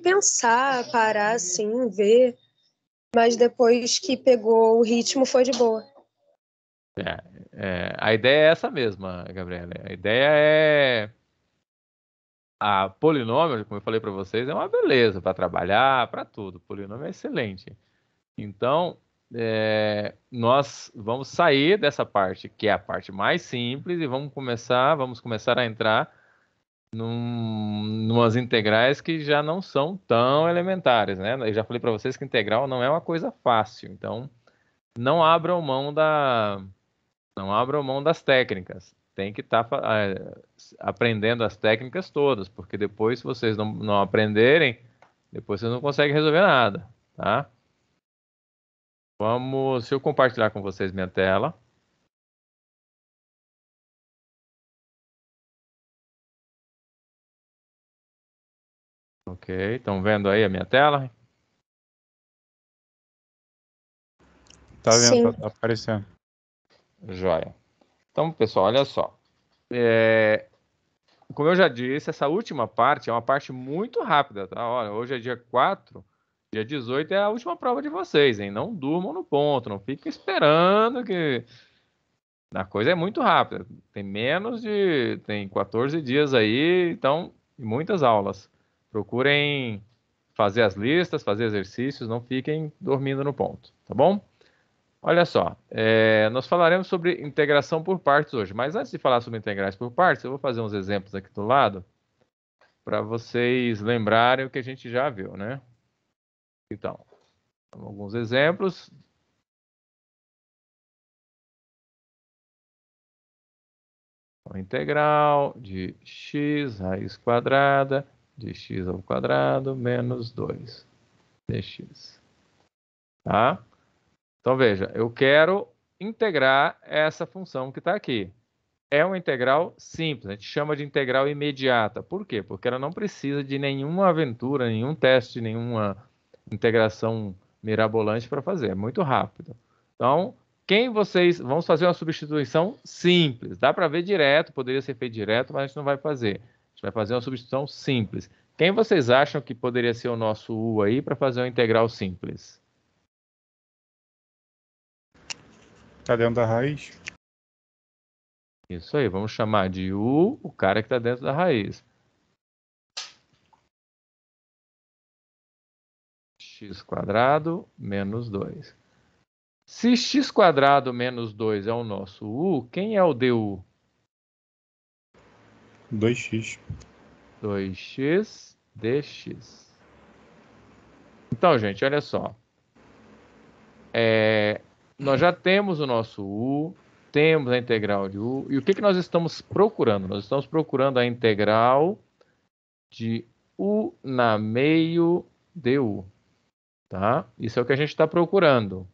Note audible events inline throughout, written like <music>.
pensar, parar assim, ver. Mas depois que pegou o ritmo, foi de boa. É, é, a ideia é essa mesma, Gabriela. A ideia é. A polinômio, como eu falei para vocês, é uma beleza para trabalhar, para tudo. Polinômio é excelente. Então, é, nós vamos sair dessa parte, que é a parte mais simples, e vamos começar, vamos começar a entrar num, numas integrais que já não são tão elementares, né? Eu já falei para vocês que integral não é uma coisa fácil, então não abram mão da não abram mão das técnicas. Tem que estar tá, eh, aprendendo as técnicas todas, porque depois se vocês não, não aprenderem, depois vocês não conseguem resolver nada, tá? Vamos, se eu compartilhar com vocês minha tela. Ok, estão vendo aí a minha tela? Tá vendo? Sim. Tá, aparecendo. Joia. Então, pessoal, olha só. É, como eu já disse, essa última parte é uma parte muito rápida, tá? Olha, hoje é dia 4, dia 18 é a última prova de vocês, hein? Não durmam no ponto, não fiquem esperando que. A coisa é muito rápida. Tem menos de. Tem 14 dias aí, então, muitas aulas procurem fazer as listas, fazer exercícios, não fiquem dormindo no ponto, tá bom? Olha só, é, nós falaremos sobre integração por partes hoje, mas antes de falar sobre integrais por partes, eu vou fazer uns exemplos aqui do lado para vocês lembrarem o que a gente já viu, né? Então, alguns exemplos. Integral de x raiz quadrada de x ao quadrado menos 2 dx. Tá? Então, veja, eu quero integrar essa função que está aqui. É uma integral simples, a gente chama de integral imediata. Por quê? Porque ela não precisa de nenhuma aventura, nenhum teste, nenhuma integração mirabolante para fazer, é muito rápido. Então, quem vocês... Vamos fazer uma substituição simples. Dá para ver direto, poderia ser feito direto, mas a gente não vai fazer gente vai fazer uma substituição simples. Quem vocês acham que poderia ser o nosso U aí para fazer uma integral simples? Está dentro da raiz? Isso aí, vamos chamar de U o cara que está dentro da raiz. x quadrado menos 2. Se x quadrado menos 2 é o nosso U, quem é o DU? 2x. 2x dx. Então, gente, olha só. É, nós já temos o nosso u, temos a integral de u. E o que, que nós estamos procurando? Nós estamos procurando a integral de u na meio u Tá? Isso é o que a gente está procurando.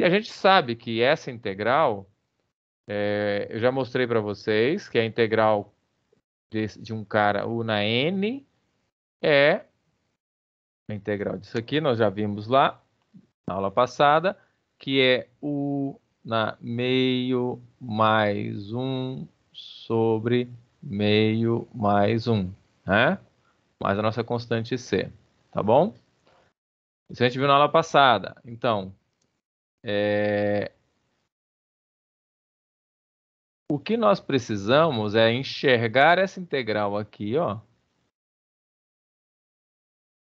E a gente sabe que essa integral, é, eu já mostrei para vocês, que é a integral de, de um cara U na N é a integral disso aqui, nós já vimos lá na aula passada, que é U na meio mais 1 sobre meio mais 1, né? Mais a nossa constante C, tá bom? Isso a gente viu na aula passada. Então, é, o que nós precisamos é enxergar essa integral aqui, ó.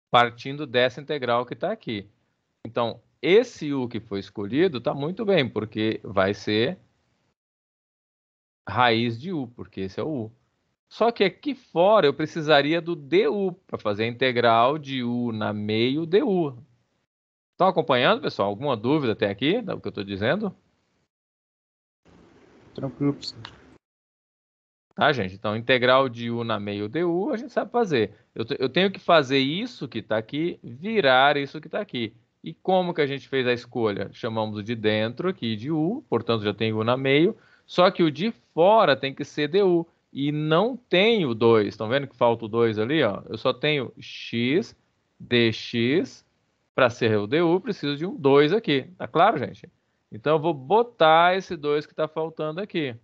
Partindo dessa integral que está aqui. Então, esse U que foi escolhido está muito bem, porque vai ser raiz de U, porque esse é o U. Só que aqui fora eu precisaria do DU para fazer a integral de U na meio DU. Estão acompanhando, pessoal? Alguma dúvida até aqui do que eu estou dizendo? Tranquilo pra você. Tá, gente? Então, integral de U na meio du, a gente sabe fazer. Eu, eu tenho que fazer isso que está aqui, virar isso que está aqui. E como que a gente fez a escolha? Chamamos o de dentro aqui de U, portanto já tem U na meio, só que o de fora tem que ser DU. E não tenho 2. Estão vendo que falta o 2 ali? Ó? Eu só tenho x, dx. Para ser o DU, preciso de um 2 aqui. Tá claro, gente? Então, eu vou botar esse 2 que está faltando aqui.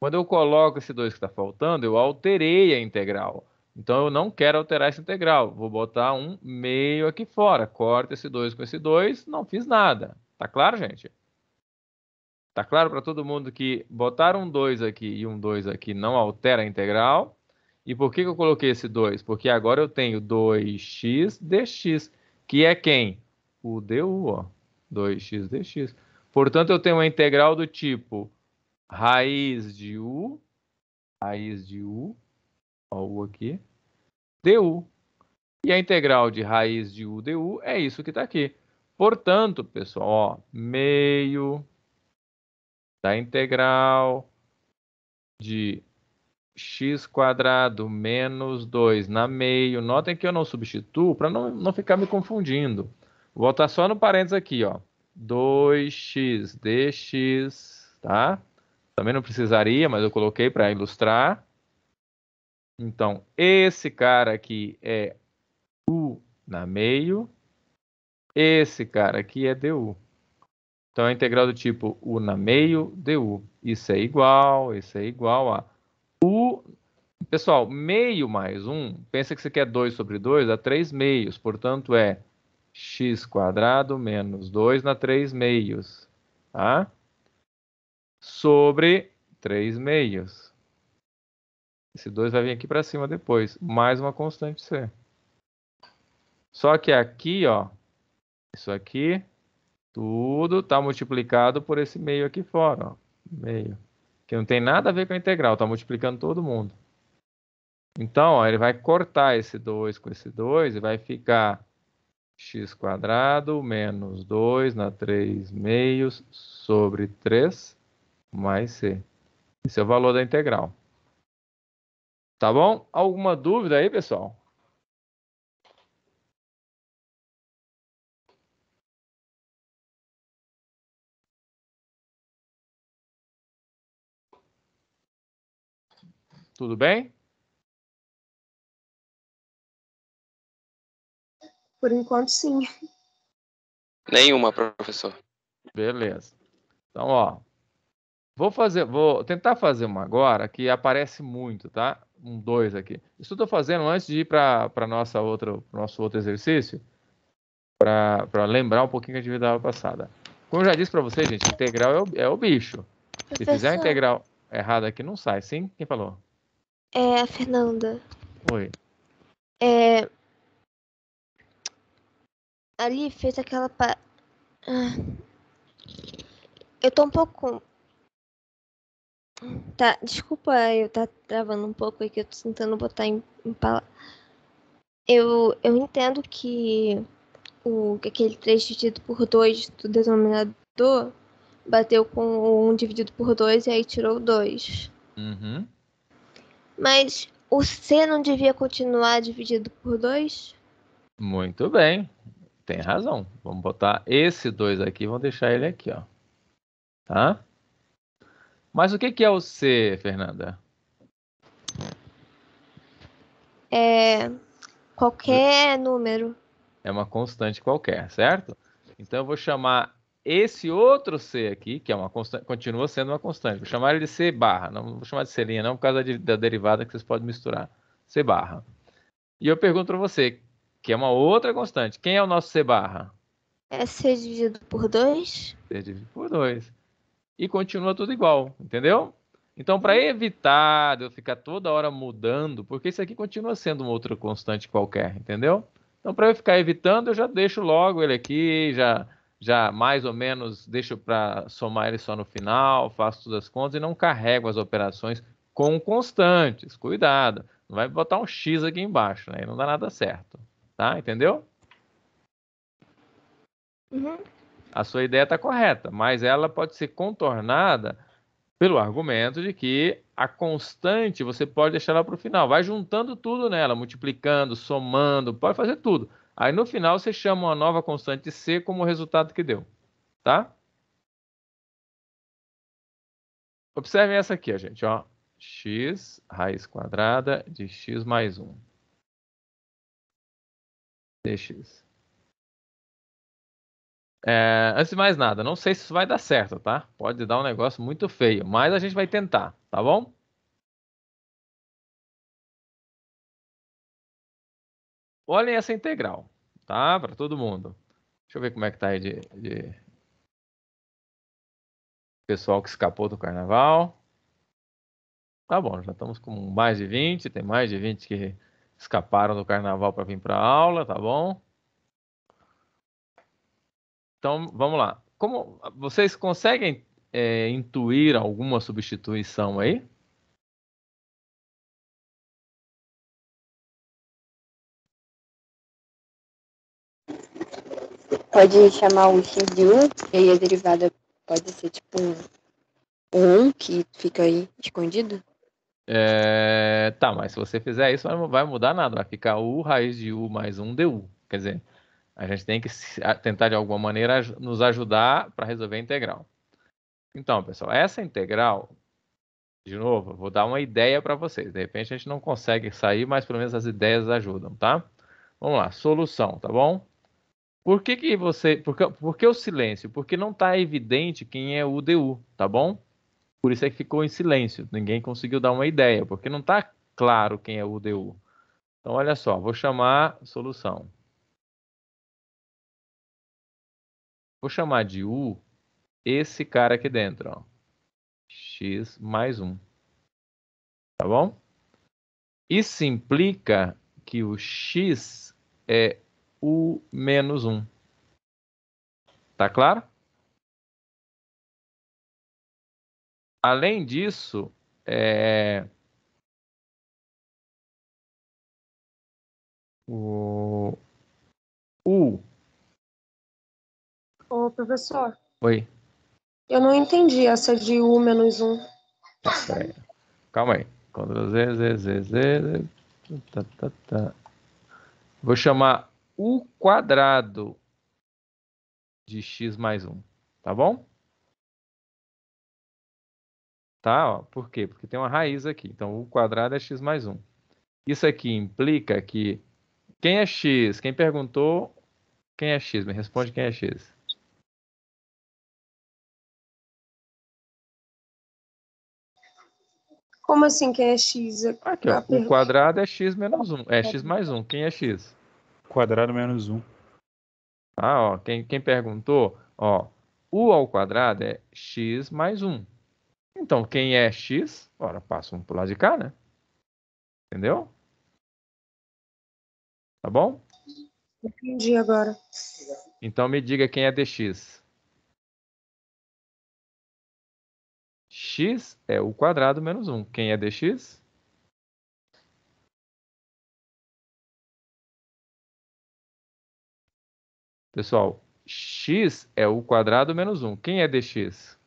Quando eu coloco esse 2 que está faltando, eu alterei a integral. Então, eu não quero alterar essa integral. Vou botar um meio aqui fora. Corta esse 2 com esse 2, não fiz nada. Tá claro, gente? Tá claro para todo mundo que botar um 2 aqui e um 2 aqui não altera a integral? E por que, que eu coloquei esse 2? Porque agora eu tenho 2x dx, que é quem? O du, ó. 2x dx. Portanto, eu tenho uma integral do tipo raiz de u, raiz de u, ó u aqui, du. E a integral de raiz de u du é isso que está aqui. Portanto, pessoal, ó, meio da integral de x quadrado menos 2 na meio. Notem que eu não substituo para não, não ficar me confundindo. Vou botar só no parênteses aqui, ó. 2x dx, tá? Também não precisaria, mas eu coloquei para ilustrar. Então, esse cara aqui é u na meio, esse cara aqui é du. Então, é a integral do tipo u na meio du. Isso é igual, isso é igual a u... Pessoal, meio mais 1, um, pensa que você quer 2 sobre 2, dá 3 meios. Portanto, é x quadrado menos 2 na 3 meios, tá? Sobre 3 meios. Esse 2 vai vir aqui para cima depois, mais uma constante C. Só que aqui, ó, isso aqui, tudo está multiplicado por esse meio aqui fora, ó, meio. Que não tem nada a ver com a integral, está multiplicando todo mundo. Então, ó, ele vai cortar esse 2 com esse 2 e vai ficar x quadrado menos 2 na 3 meios sobre 3 mais c. Esse é o valor da integral. Tá bom? Alguma dúvida aí, pessoal? Tudo bem? Por enquanto, sim. Nenhuma, professor. Beleza. Então, ó. Vou fazer, vou tentar fazer uma agora que aparece muito, tá? Um dois aqui. Isso eu tô fazendo antes de ir para nossa outra, nosso outro exercício, para lembrar um pouquinho que a atividade passada. Como eu já disse para vocês, gente, integral é o, é o bicho. Professor. Se fizer a integral errada aqui, não sai. Sim? Quem falou? É a Fernanda. Oi. É, Ali fez aquela pa... Ah. Eu tô um pouco... Tá, desculpa eu tá travando um pouco aí que eu tô tentando botar em, em pala... Eu, eu entendo que o, aquele 3 dividido por 2 do denominador bateu com o 1 dividido por 2 e aí tirou 2. Uhum. Mas o C não devia continuar dividido por 2? Muito bem. Tem razão. Vamos botar esse 2 aqui, vamos deixar ele aqui, ó. Tá? Mas o que, que é o C, Fernanda? É qualquer número. É uma constante qualquer, certo? Então eu vou chamar esse outro C aqui, que é uma constante, continua sendo uma constante. Vou chamar ele de C barra, não vou chamar de C linha, não, por causa da derivada que vocês podem misturar. C barra. E eu pergunto para você, que é uma outra constante. Quem é o nosso C barra? É C dividido por 2. C dividido por 2. E continua tudo igual, entendeu? Então, para evitar de eu ficar toda hora mudando, porque isso aqui continua sendo uma outra constante qualquer, entendeu? Então, para eu ficar evitando, eu já deixo logo ele aqui, já, já mais ou menos deixo para somar ele só no final, faço todas as contas e não carrego as operações com constantes. Cuidado, não vai botar um x aqui embaixo, né? não dá nada certo. Tá? Entendeu? Uhum. A sua ideia está correta, mas ela pode ser contornada pelo argumento de que a constante você pode deixar ela para o final. Vai juntando tudo nela, multiplicando, somando, pode fazer tudo. Aí no final você chama uma nova constante C como o resultado que deu. Tá? Observem essa aqui, gente. Ó. x raiz quadrada de x mais 1. DX. É, antes de mais nada, não sei se isso vai dar certo, tá? Pode dar um negócio muito feio, mas a gente vai tentar, tá bom? Olhem essa integral, tá? Para todo mundo. Deixa eu ver como é que tá aí de, de... pessoal que escapou do carnaval. Tá bom, já estamos com mais de 20, tem mais de 20 que escaparam do carnaval para vir para aula, tá bom? Então, vamos lá. Como vocês conseguem é, intuir alguma substituição aí? Pode chamar o x de 1, e aí a derivada pode ser tipo um, 1, que fica aí escondido? É, tá, mas se você fizer isso, não vai mudar nada. Vai ficar U raiz de U mais 1 du. Quer dizer, a gente tem que tentar de alguma maneira nos ajudar para resolver a integral. Então, pessoal, essa integral, de novo, vou dar uma ideia para vocês. De repente a gente não consegue sair, mas pelo menos as ideias ajudam, tá? Vamos lá, solução, tá bom? Por que, que você. Por que, por que o silêncio? Porque não está evidente quem é U DU, tá bom? Por isso é que ficou em silêncio. Ninguém conseguiu dar uma ideia, porque não está claro quem é o UDU. Então, olha só, vou chamar solução. Vou chamar de U esse cara aqui dentro, ó. X mais 1. Tá bom? Isso implica que o X é U menos 1. Tá claro? Além disso, é... o... o... professor. Oi. Eu não entendi essa de U menos um. Tá Calma aí. Ctrl Z, Z, Z, Z. Tá, tá, tá. Vou chamar U quadrado de X mais um. Tá bom? Tá? Ó, por quê? Porque tem uma raiz aqui. Então, o quadrado é x mais 1. Isso aqui implica que quem é x? Quem perguntou quem é x? Me responde quem é x. Como assim quem é x? Aqui, ó, o quadrado é x menos 1. É x mais 1. Quem é x? Quadrado menos 1. Ah, tá, ó, quem, quem perguntou, ó, u ao quadrado é x mais 1. Então, quem é X, ora, passa um pro lado de cá, né? Entendeu? Tá bom? Entendi agora. Então me diga quem é dx. x é o quadrado menos 1. Quem é dx? Pessoal, x é o quadrado menos 1. Quem é dx?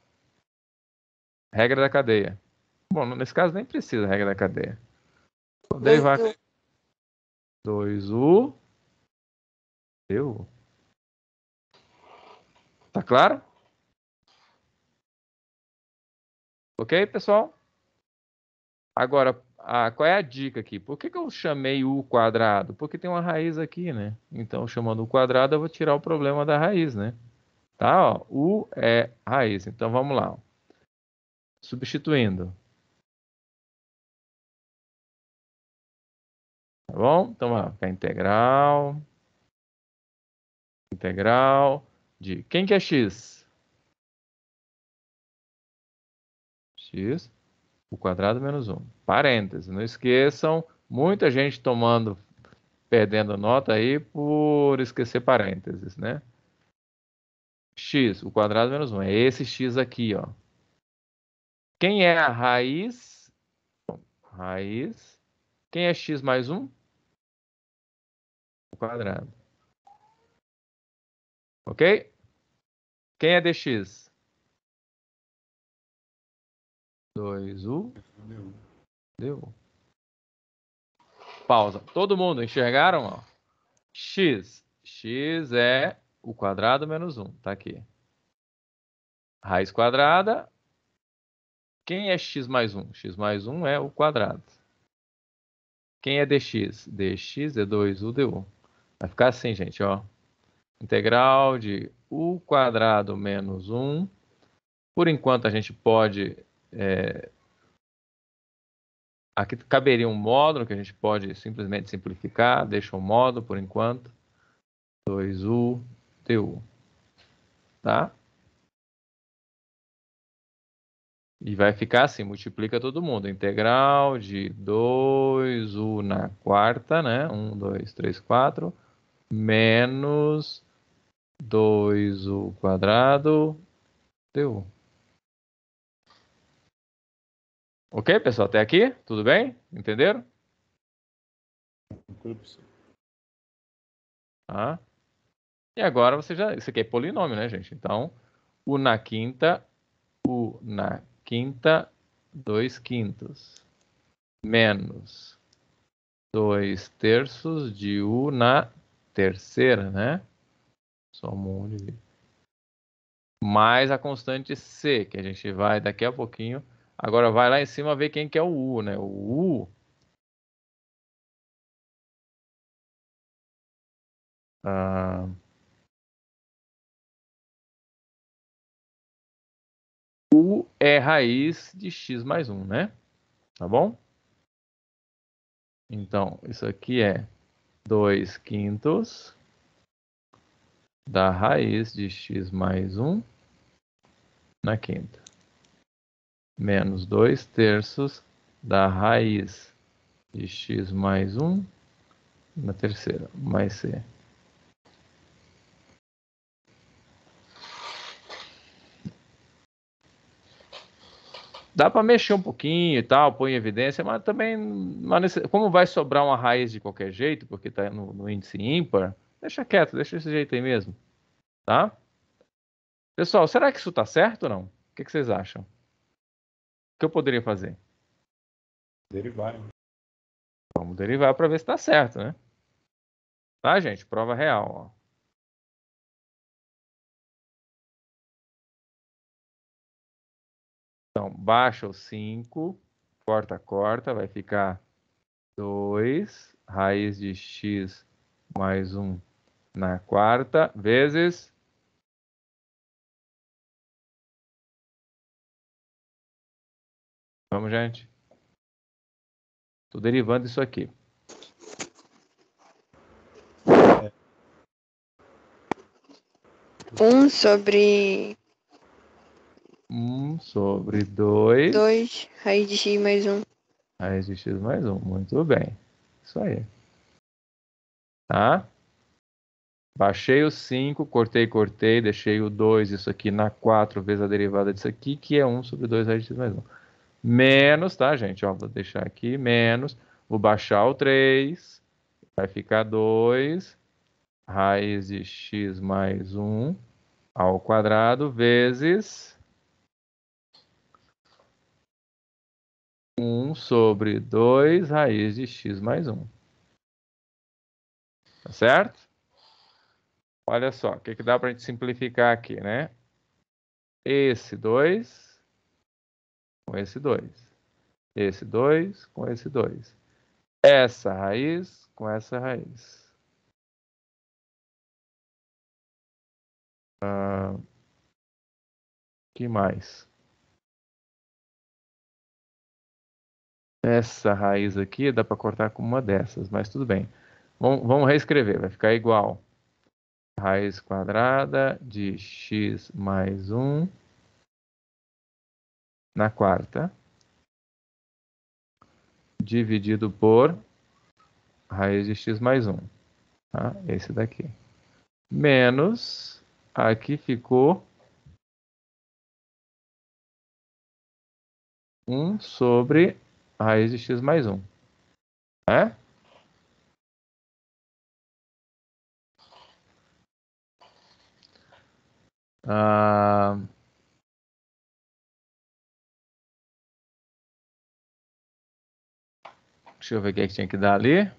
Regra da cadeia. Bom, nesse caso nem precisa regra da cadeia. Daí vai. 2, U. Deu. Tá claro? Ok, pessoal? Agora, a, qual é a dica aqui? Por que, que eu chamei U quadrado? Porque tem uma raiz aqui, né? Então, chamando U quadrado, eu vou tirar o problema da raiz, né? Tá, ó. U é raiz. Então, vamos lá. Ó substituindo. Tá bom? Então vai ficar integral. Integral de quem que é x? x o quadrado menos 1. Parênteses, não esqueçam, muita gente tomando, perdendo nota aí por esquecer parênteses, né? x, o quadrado menos 1, é esse x aqui, ó. Quem é a raiz? Raiz. Quem é x mais 1? O quadrado. Ok? Quem é dx? 2u. Deu. Deu. Pausa. Todo mundo enxergaram? Ó? x. x é o quadrado menos 1. Está aqui. Raiz quadrada quem é x mais 1? x mais 1 é o quadrado. Quem é dx? dx é 2 u du. Vai ficar assim, gente, ó. Integral de u quadrado menos 1. Por enquanto, a gente pode... É... Aqui caberia um módulo que a gente pode simplesmente simplificar. Deixa o um módulo, por enquanto. 2u du. Tá? E vai ficar assim, multiplica todo mundo. Integral de 2, 1 na quarta, né? 1, 2, 3, 4, menos 2 u quadrado, deu Ok, pessoal, até aqui? Tudo bem? Entenderam? Tá. E agora você já. Isso aqui é polinômio, né, gente? Então, o na quinta, o na quinta, 2 quintos, menos 2 terços de U na terceira, né? Soma 1 um Mais a constante C, que a gente vai daqui a pouquinho. Agora vai lá em cima ver quem que é o U, né? O U... Ah, U é raiz de x mais 1, né? Tá bom? Então, isso aqui é 2 quintos da raiz de x mais 1 na quinta. Menos 2 terços da raiz de x mais 1 na terceira, mais c. dá para mexer um pouquinho e tal, põe em evidência, mas também, como vai sobrar uma raiz de qualquer jeito, porque está no, no, índice ímpar, deixa quieto, deixa desse jeito aí mesmo, tá? Pessoal, será que isso está certo ou não? O que, que, vocês acham? O que eu poderia fazer? Derivar. Vamos derivar para ver se está certo, né? Tá, gente? Prova real, ó. Então, baixa o 5, corta, corta, vai ficar 2, raiz de x mais 1 na quarta, vezes Vamos, gente. Estou derivando isso aqui. Um sobre 1 sobre 2. 2, raiz de x mais 1. Raiz de x mais 1, muito bem. Isso aí. Tá? Baixei o 5, cortei, cortei, deixei o 2, isso aqui na 4 vezes a derivada disso aqui, que é 1 sobre 2 raiz de x mais 1. Menos, tá, gente? Ó, vou deixar aqui, menos. Vou baixar o 3, vai ficar 2, raiz de x mais 1 ao quadrado, vezes 1 sobre 2 raiz de x mais 1. Tá certo? Olha só, o que, que dá para a gente simplificar aqui, né? Esse 2 com esse 2. Esse 2 com esse 2. Essa raiz com essa raiz. Ah, que mais? Essa raiz aqui dá para cortar com uma dessas, mas tudo bem. Vamos, vamos reescrever, vai ficar igual. Raiz quadrada de x mais 1 na quarta, dividido por raiz de x mais 1, tá? esse daqui. Menos, aqui ficou 1 sobre raiz de x mais 1. Né? Ah, deixa eu ver o que, é que tinha que dar ali.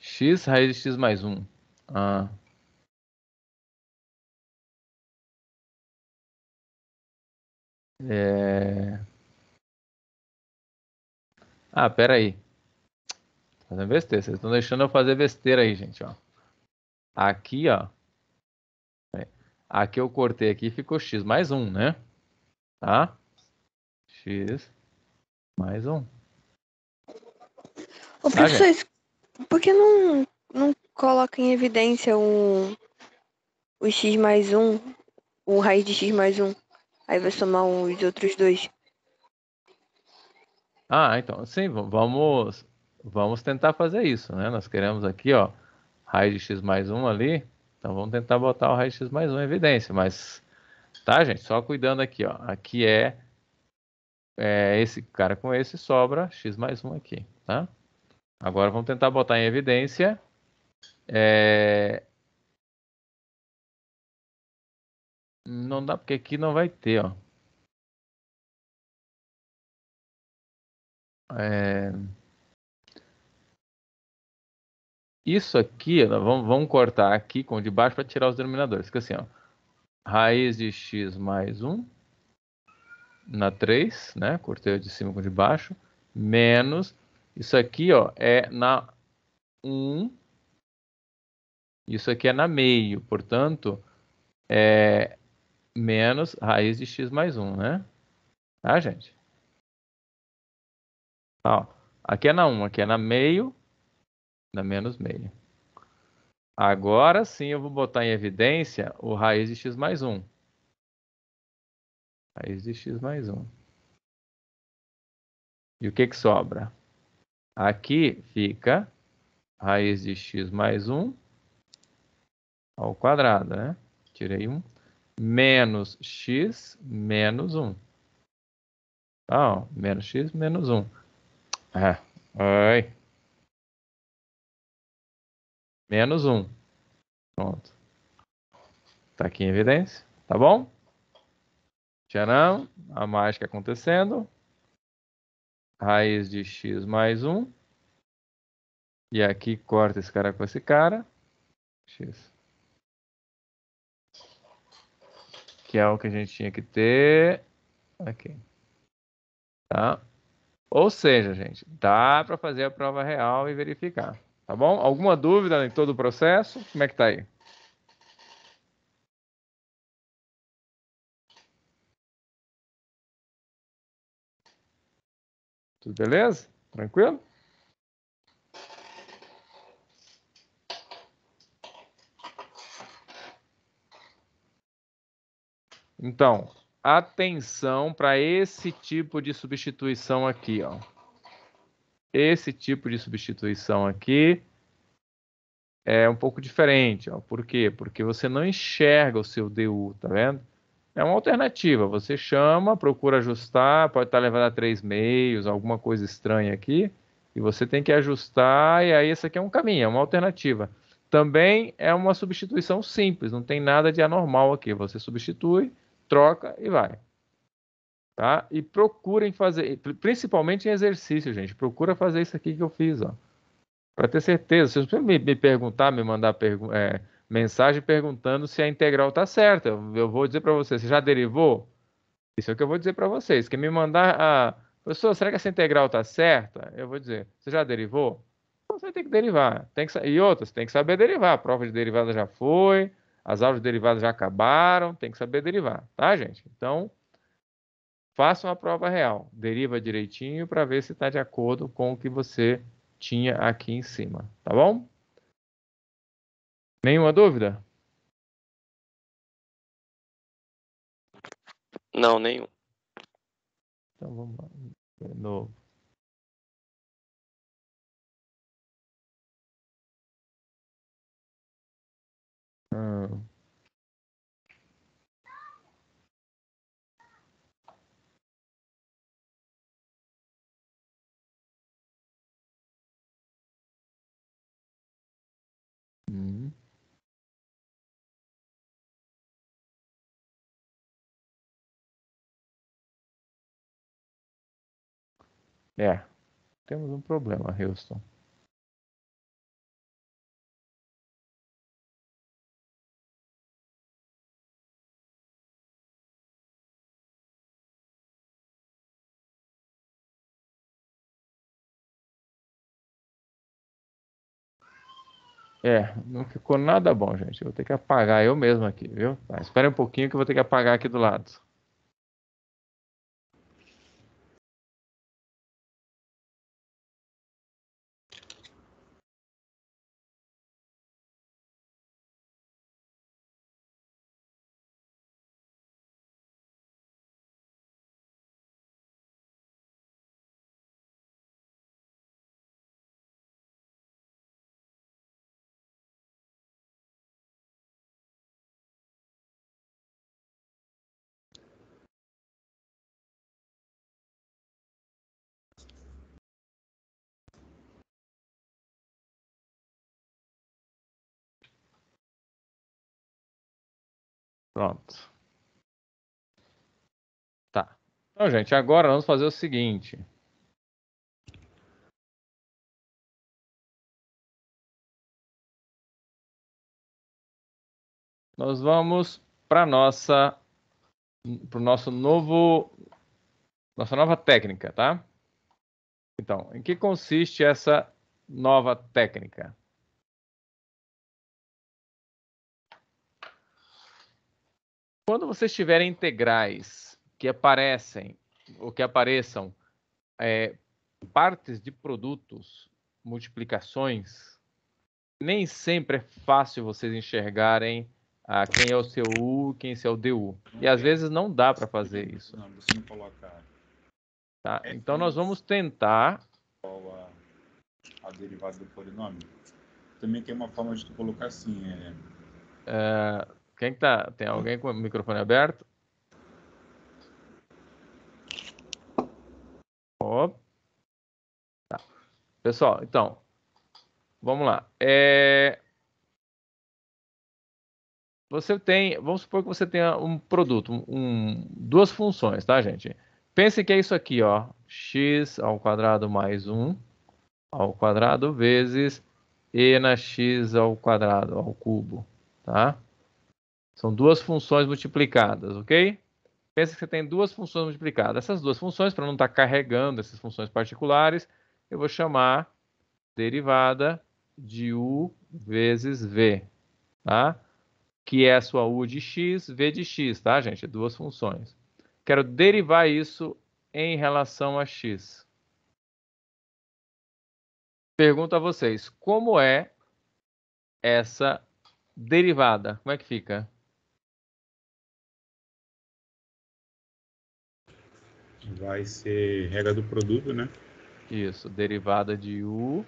x raiz de x mais 1. Ah. É... Ah, pera aí. Tá fazendo besteira. Vocês estão deixando eu fazer besteira aí, gente, ó. Aqui, ó. Aqui eu cortei aqui e ficou x mais 1, né? Tá? x mais 1. Ô, tá, professor, ah, por que não, não coloca em evidência o, o x mais 1, o raiz de x mais 1? Aí vai somar os outros dois. Ah, então, sim, vamos, vamos tentar fazer isso, né? Nós queremos aqui, ó, raio de x mais 1 ali, então vamos tentar botar o raio de x mais 1 em evidência, mas, tá, gente? Só cuidando aqui, ó, aqui é, é esse cara com esse sobra x mais 1 aqui, tá? Agora vamos tentar botar em evidência é... Não dá, porque aqui não vai ter, ó. É... Isso aqui, vamos, vamos, cortar aqui com o de baixo para tirar os denominadores. Fica assim, ó. Raiz de x mais 1 na 3, né? Cortei o de cima com o de baixo. Menos, isso aqui, ó, é na 1. Isso aqui é na meio, portanto, é menos raiz de x mais 1, né? Tá, gente? Ó, aqui é na 1, aqui é na meio, na menos meio. Agora sim eu vou botar em evidência o raiz de x mais 1. Raiz de x mais 1. E o que, que sobra? Aqui fica raiz de x mais 1 ao quadrado, né? Tirei 1. Menos x menos 1. Então, tá, menos x menos 1. É. Ah, oi. Menos um. Pronto. Tá aqui em evidência. Tá bom? Tcharam. A mágica acontecendo. Raiz de x mais 1. E aqui corta esse cara com esse cara. X. Que é o que a gente tinha que ter. Aqui. Tá? Ou seja, gente, dá para fazer a prova real e verificar, tá bom? Alguma dúvida em todo o processo? Como é que tá aí? Tudo beleza? Tranquilo? Então, atenção para esse tipo de substituição aqui, ó. Esse tipo de substituição aqui é um pouco diferente, ó. Por quê? Porque você não enxerga o seu DU, tá vendo? É uma alternativa, você chama, procura ajustar, pode estar tá levando a três meios, alguma coisa estranha aqui, e você tem que ajustar, e aí esse aqui é um caminho, é uma alternativa. Também é uma substituição simples, não tem nada de anormal aqui, você substitui, troca e vai. Tá? E procurem fazer, principalmente em exercício, gente. Procura fazer isso aqui que eu fiz, ó. Para ter certeza. Se você me, me perguntar, me mandar pergu é, mensagem perguntando se a integral tá certa, eu vou dizer para você, você já derivou? Isso é o que eu vou dizer para vocês. Quem me mandar a. Ah, Professor, será que essa integral tá certa? Eu vou dizer, você já derivou? Você tem que derivar. Tem que, e outras, tem que saber derivar. A prova de derivada já foi. As aulas derivadas já acabaram, tem que saber derivar, tá, gente? Então, faça uma prova real, deriva direitinho para ver se está de acordo com o que você tinha aqui em cima, tá bom? Nenhuma dúvida? Não, nenhum. Então vamos lá. De novo. Ah, hum. É, temos um problema, Houston. É, não ficou nada bom, gente. Eu vou ter que apagar eu mesmo aqui, viu? Tá, espere um pouquinho que eu vou ter que apagar aqui do lado. Pronto. Tá. Então, gente, agora vamos fazer o seguinte. Nós vamos para nossa para o nosso novo nossa nova técnica, tá? Então, em que consiste essa nova técnica? Quando vocês tiverem integrais que aparecem ou que apareçam é, partes de produtos, multiplicações, nem sempre é fácil vocês enxergarem ah, quem é o seu U, quem é o DU. E às vezes não dá para fazer isso. Não, você não Tá? Então nós vamos tentar. Qual a, derivada do polinômio? Também tem uma forma de tu colocar assim. É... Ah, quem que tá? Tem alguém com o microfone aberto? Tá. Pessoal, então, vamos lá. É... Você tem, vamos supor que você tenha um produto, um, duas funções, tá, gente? Pense que é isso aqui, ó, x ao quadrado mais 1 ao quadrado vezes e na x ao quadrado, ao cubo, tá? São duas funções multiplicadas, ok? Pensa que você tem duas funções multiplicadas. Essas duas funções, para não estar tá carregando essas funções particulares, eu vou chamar derivada de u vezes v, tá? Que é a sua u de x, v de x, tá, gente? É duas funções. Quero derivar isso em relação a x. Pergunto a vocês, como é essa derivada? Como é que fica? vai ser regra do produto, né? Isso, derivada de U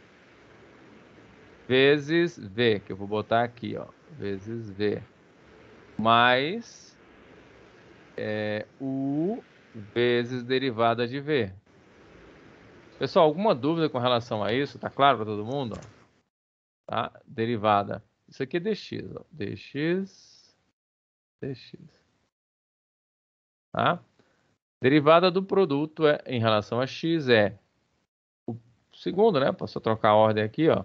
vezes V, que eu vou botar aqui, ó, vezes V, mais é, U vezes derivada de V. Pessoal, alguma dúvida com relação a isso? Tá claro para todo mundo? Ó? Tá? Derivada. Isso aqui é dx, ó. dx, dx. Tá? Derivada do produto é, em relação a x é o segundo, né? Posso trocar a ordem aqui, ó.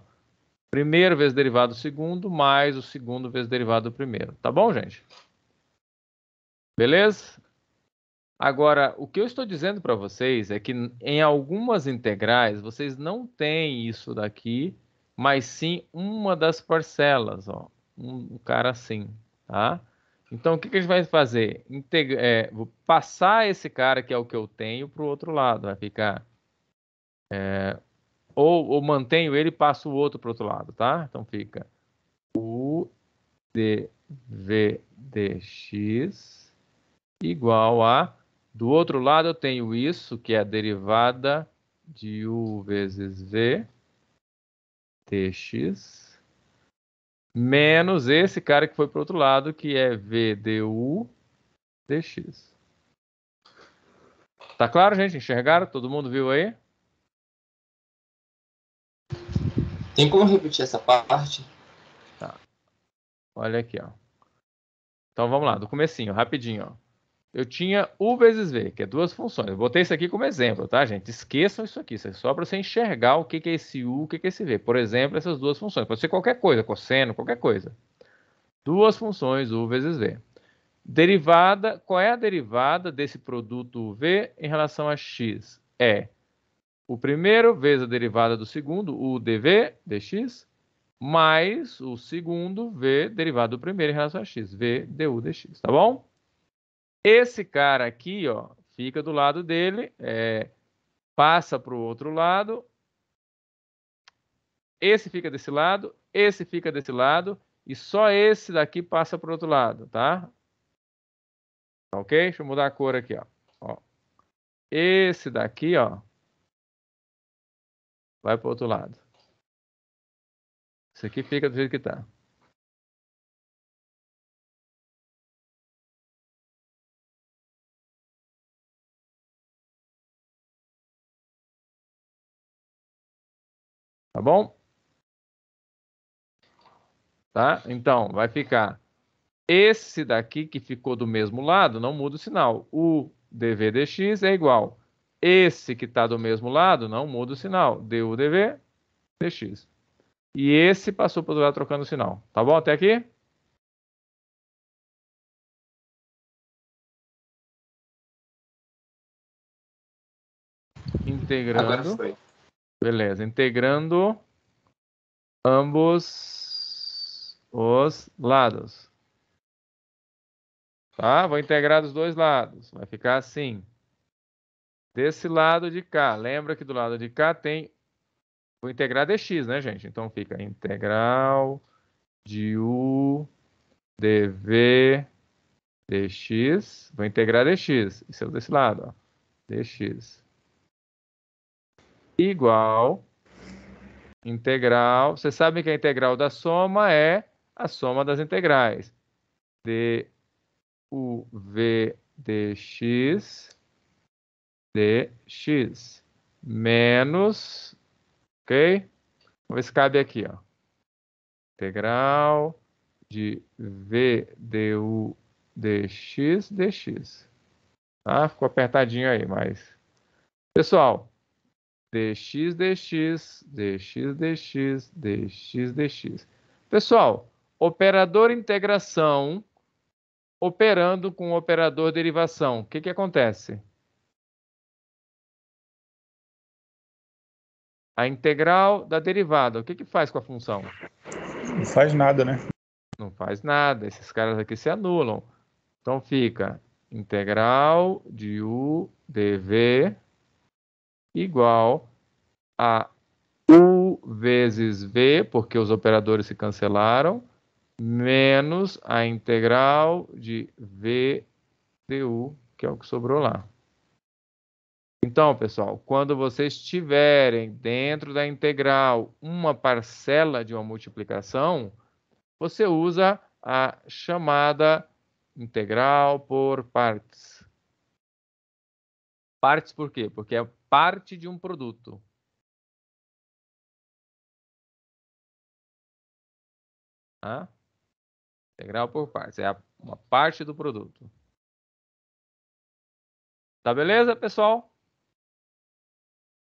Primeiro vezes derivado do segundo, mais o segundo vezes derivado do primeiro. Tá bom, gente? Beleza? Agora, o que eu estou dizendo para vocês é que em algumas integrais vocês não têm isso daqui, mas sim uma das parcelas, ó. Um, cara assim, tá? Então, o que, que gente vai fazer? Integra é, vou passar esse cara, que é o que eu tenho, para o outro lado. Vai ficar. É, ou, ou, mantenho ele e passo o outro para o outro lado, tá? Então fica U D V dx igual a. Do outro lado eu tenho isso, que é a derivada de U vezes V dx menos esse cara que foi para outro lado, que é VDU DX. Tá claro, gente? Enxergaram? Todo mundo viu aí? Tem como repetir essa parte? Tá. Olha aqui, ó. Então vamos lá, do comecinho, rapidinho, ó eu tinha U vezes V, que é duas funções. Eu botei isso aqui como exemplo, tá, gente? Esqueçam isso aqui, isso é só para você enxergar o que, é esse U, o que, é esse V. Por exemplo, essas duas funções. Pode ser qualquer coisa, cosseno, qualquer coisa. Duas funções U vezes V. Derivada, qual é a derivada desse produto V em relação a X? É o primeiro vezes a derivada do segundo, U dV, dx, mais o segundo V derivada do primeiro em relação a X, V du dx, tá bom? Esse cara aqui, ó, fica do lado dele, é, passa para o outro lado. Esse fica desse lado, esse fica desse lado e só esse daqui passa para o outro lado, tá? Ok? Deixa eu mudar a cor aqui, ó. ó. Esse daqui, ó, vai para o outro lado. esse aqui fica do jeito que está. Tá bom? Tá? Então, vai ficar esse daqui que ficou do mesmo lado, não muda o sinal. O dvdx é igual. Esse que está do mesmo lado, não muda o sinal. du dv dx. E esse passou para o lado trocando o sinal. Tá bom até aqui? Integrando. Beleza, integrando ambos os lados. Tá? Vou integrar dos dois lados. Vai ficar assim. Desse lado de cá. Lembra que do lado de cá tem Vou integrar dx, né, gente? Então fica integral de u dv dx. Vou integrar dx. Isso é desse lado, ó. dx igual integral. Vocês sabem que a integral da soma é a soma das integrais. v dx dx menos, ok? Vamos ver se cabe aqui, ó. Integral de v du dx dx. Tá? Ah, ficou apertadinho aí, mas... Pessoal, dx, dx, dx, dx, dx, dx. Pessoal, operador integração operando com o operador derivação. O que, que acontece? A integral da derivada. O que, que faz com a função? Não faz nada, né? Não faz nada. Esses caras aqui se anulam. Então fica integral de u dv igual a U vezes V, porque os operadores se cancelaram, menos a integral de V du, que é o que sobrou lá. Então, pessoal, quando vocês tiverem dentro da integral uma parcela de uma multiplicação, você usa a chamada integral por partes. Partes por quê? Porque é parte de um produto. Tá? Integral por partes. É uma parte do produto. Tá beleza, pessoal?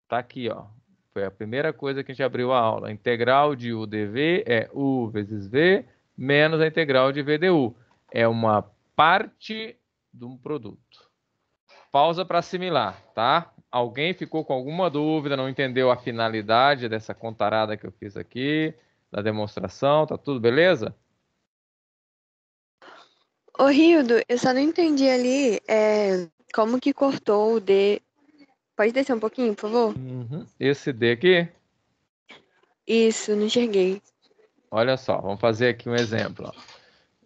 Tá aqui, ó. Foi a primeira coisa que a gente abriu a aula. integral de u dv é U vezes V menos a integral de v du. É uma parte de um produto pausa para assimilar, tá? Alguém ficou com alguma dúvida, não entendeu a finalidade dessa contarada que eu fiz aqui, da demonstração, tá tudo beleza? Ô, Rildo, eu só não entendi ali é, como que cortou o D. Pode descer um pouquinho, por favor? Uhum. Esse D aqui? Isso, não enxerguei. Olha só, vamos fazer aqui um exemplo. Ó.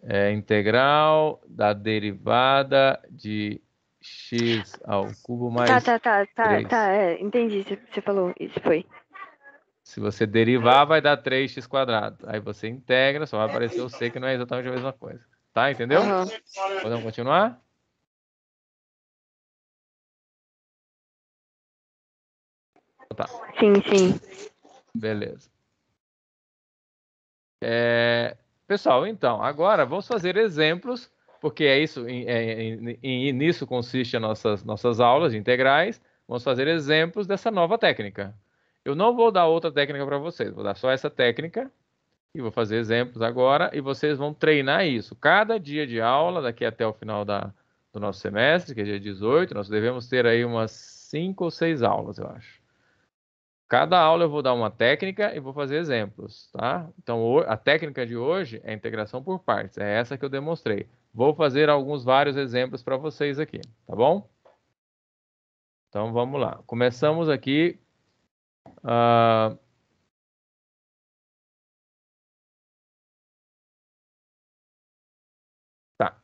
É, integral da derivada de x ao cubo tá, mais. Tá, tá, tá, tá, tá é, entendi. Você falou, isso foi. Se você derivar, vai dar 3x quadrado. Aí você integra, só vai aparecer o c, que não é exatamente a mesma coisa. Tá, entendeu? Uhum. Podemos continuar? Tá. Sim, sim. Beleza. É, pessoal, então, agora vamos fazer exemplos porque é isso, em, é, em, em, nisso consiste as nossas, nossas aulas integrais. Vamos fazer exemplos dessa nova técnica. Eu não vou dar outra técnica para vocês, vou dar só essa técnica e vou fazer exemplos agora e vocês vão treinar isso. Cada dia de aula, daqui até o final da, do nosso semestre, que é dia 18, nós devemos ter aí umas 5 ou 6 aulas, eu acho. Cada aula eu vou dar uma técnica e vou fazer exemplos, tá? Então, a técnica de hoje é integração por partes, é essa que eu demonstrei. Vou fazer alguns vários exemplos para vocês aqui, tá bom? Então vamos lá. Começamos aqui. Uh... Tá.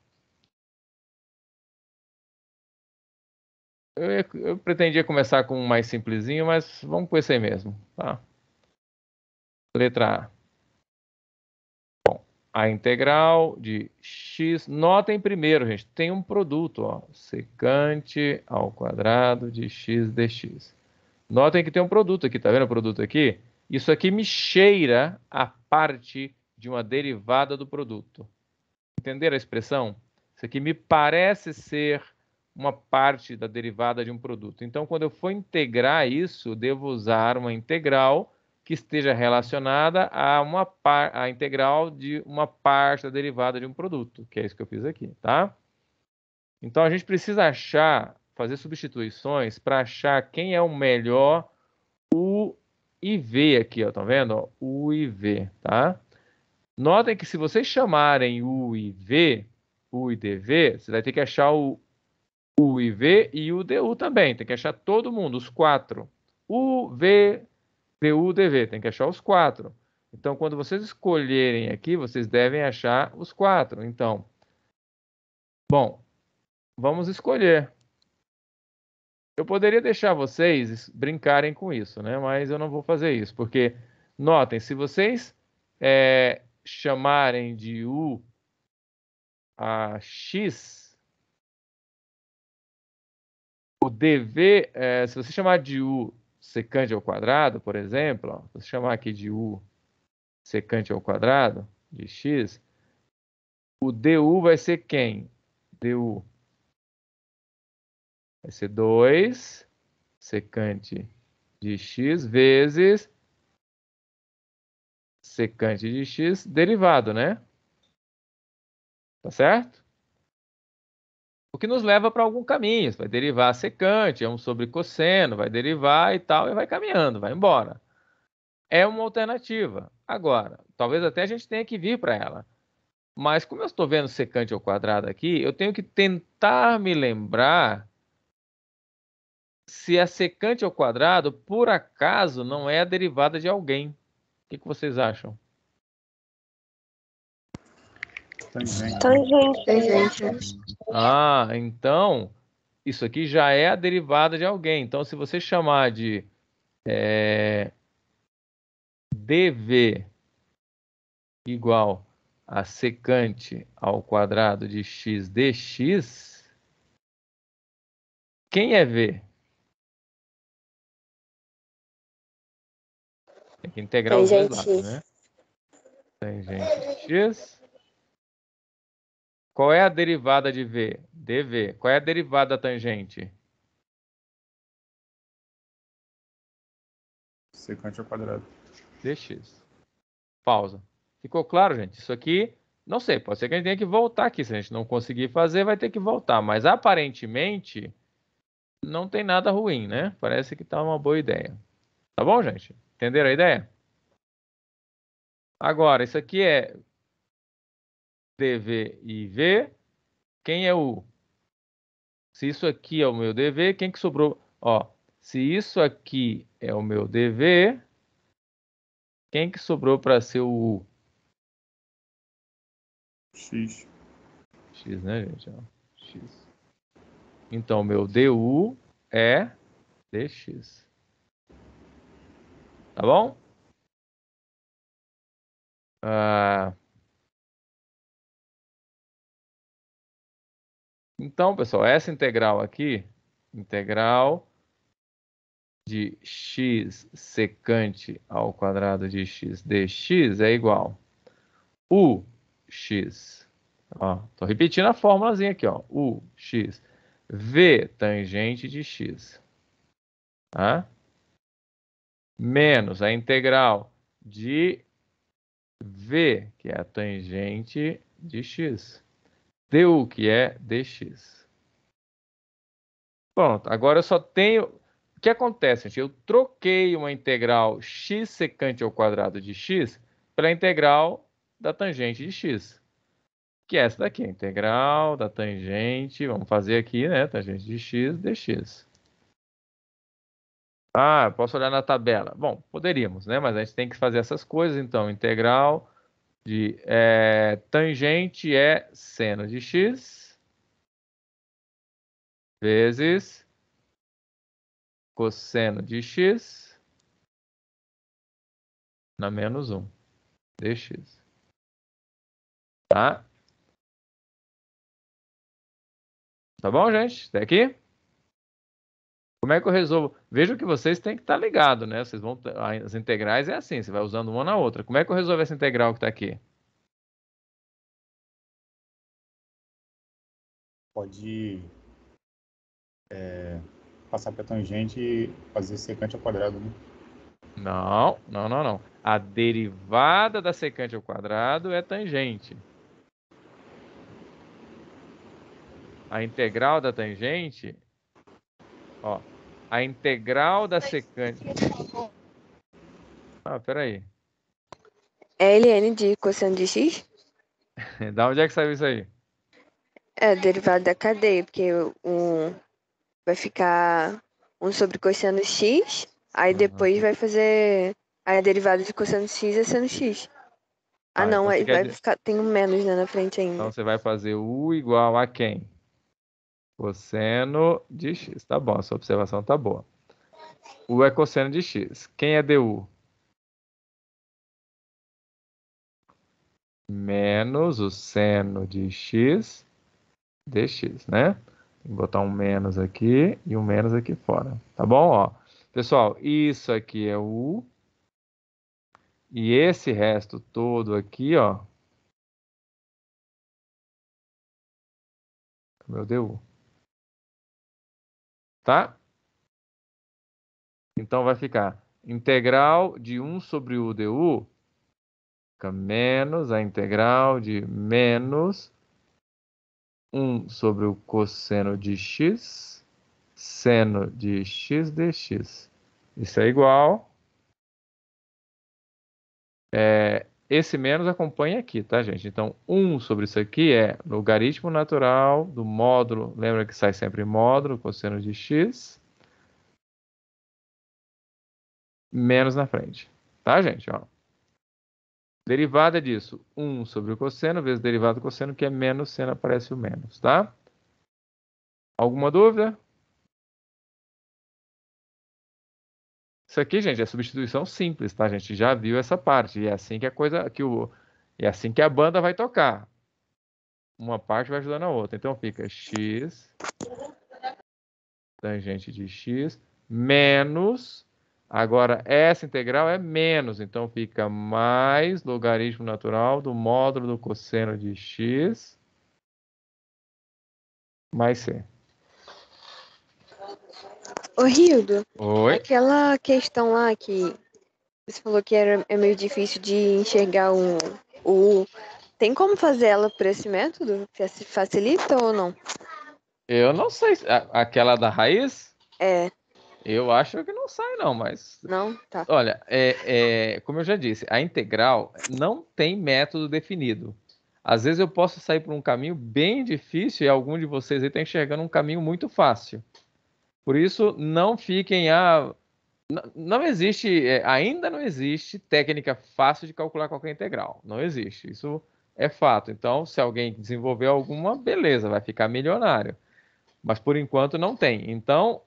Eu, eu, pretendia começar com um mais simplesinho, mas vamos com esse aí mesmo, tá? Letra A a integral de x. Notem primeiro, gente, tem um produto, ó, secante ao quadrado de x dx. Notem que tem um produto aqui, tá vendo o produto aqui? Isso aqui me cheira a parte de uma derivada do produto. Entenderam a expressão? Isso aqui me parece ser uma parte da derivada de um produto. Então, quando eu for integrar isso, devo usar uma integral que esteja relacionada a uma par, a integral de uma parte da derivada de um produto, que é isso que eu fiz aqui, tá? Então a gente precisa achar, fazer substituições para achar quem é o melhor U e V aqui, ó, tá vendo? U e V, tá? Notem que se vocês chamarem U e V, U e DV, você vai ter que achar o U e V e o DU também, tem que achar todo mundo, os quatro. U, V, DV, tem que achar os quatro. Então, quando vocês escolherem aqui, vocês devem achar os quatro. Então, bom, vamos escolher. Eu poderia deixar vocês brincarem com isso, né? Mas eu não vou fazer isso, porque notem, se vocês é, chamarem de U a X, o DV, é, se você chamar de U secante ao quadrado, por exemplo, ó, vou chamar aqui de U secante ao quadrado, de x, o du vai ser quem? du vai ser 2 secante de x vezes secante de x derivado, né? Tá certo? O que nos leva para algum caminho. Vai derivar secante, é um sobre cosseno, vai derivar e tal, e vai caminhando, vai embora. É uma alternativa. Agora, talvez até a gente tenha que vir para ela. Mas como eu estou vendo secante ao quadrado aqui, eu tenho que tentar me lembrar se a secante ao quadrado, por acaso, não é a derivada de alguém. O que, que vocês acham? Tangente. Ah, então isso aqui já é a derivada de alguém. Então, se você chamar de é, dv igual a secante ao quadrado de x dx, quem é v? Tem que integrar Tem os dois lados, né? gente x qual é a derivada de V? dv. Qual é a derivada tangente? Secante ao quadrado. dx. Pausa. Ficou claro, gente? Isso aqui, não sei, pode ser que a gente tenha que voltar aqui. Se a gente não conseguir fazer, vai ter que voltar. Mas aparentemente, não tem nada ruim, né? Parece que tá uma boa ideia. Tá bom, gente? Entenderam a ideia? Agora, isso aqui é dviv e quem é o? Se isso aqui é o meu dever, quem que sobrou? Ó, se isso aqui é o meu dever, quem que sobrou para ser o U? X. X, né, gente? Ó, X. Então, meu du é dx. Tá bom? Ah... Uh... Então, pessoal, essa integral aqui, integral de x secante ao quadrado de x dx é igual u x. Estou tô repetindo a fórmulazinha aqui, ó, u x v tangente de x. Tá? Menos a integral de v, que é a tangente de x du, que é dx. Pronto, agora eu só tenho... O que acontece, gente? Eu troquei uma integral x secante ao quadrado de x pela integral da tangente de x. Que é essa daqui, a integral da tangente, vamos fazer aqui, né? Tangente de x dx. Ah, posso olhar na tabela. Bom, poderíamos, né? Mas a gente tem que fazer essas coisas, então, integral de é, tangente é seno de x vezes cosseno de x na menos 1 dx. Tá? Tá bom, gente? Até aqui? Como é que eu resolvo? Veja que vocês têm que estar tá ligado, né? Vocês vão as integrais é assim, você vai usando uma na outra. Como é que eu resolvo essa integral que está aqui? Pode é, passar para tangente e fazer secante ao quadrado, né? Não, não, não, não. A derivada da secante ao quadrado é tangente. A integral da tangente Ó, a integral da secante. Tá ah, peraí. É LN de cos de x? <laughs> da onde é que saiu isso aí? É derivado da cadeia, porque um vai ficar um sobre cosseno x, aí depois vai fazer aí a derivada de cosseno x é seno x. Ah, ah não, então aí vai quer... ficar tem um menos né, na frente ainda. Então você vai fazer u igual a quem? Cosseno é de x. Tá bom, a sua observação tá boa. U é cosseno de x. Quem é du? Menos o seno de x dx, né? Vou botar um menos aqui e um menos aqui fora. Tá bom? Ó, pessoal, isso aqui é u. E esse resto todo aqui, ó. Meu du tá? Então vai ficar integral de 1 sobre u du fica menos a integral de menos 1 sobre o cosseno de x, seno de x dx. Isso é igual. É, esse menos acompanha aqui, tá, gente? Então, 1 um sobre isso aqui é logaritmo natural do módulo. Lembra que sai sempre módulo, cosseno de x. Menos na frente. Tá, gente? Ó. Derivada disso, 1 um sobre o cosseno vezes derivada do cosseno, que é menos seno, aparece o menos, tá? Alguma dúvida? Isso aqui, gente, é substituição simples, tá? A gente já viu essa parte. E é assim que a coisa. Que o, é assim que a banda vai tocar. Uma parte vai ajudando a outra. Então fica x tangente de x menos. Agora, essa integral é menos, então fica mais logaritmo natural do módulo do cosseno de x mais c. Ô, Hildo. Oi. Aquela questão lá que você falou que era, é meio difícil de enxergar o, o. Tem como fazer ela por esse método? facilita ou não? Eu não sei. aquela da raiz? É. Eu acho que não sai, não, mas. Não, tá. Olha, é, é, como eu já disse, a integral não tem método definido. Às vezes eu posso sair por um caminho bem difícil e algum de vocês aí está enxergando um caminho muito fácil. Por isso, não fiquem a. Não existe, é, ainda não existe técnica fácil de calcular qualquer integral. Não existe. Isso é fato. Então, se alguém desenvolver alguma, beleza, vai ficar milionário. Mas por enquanto não tem. Então,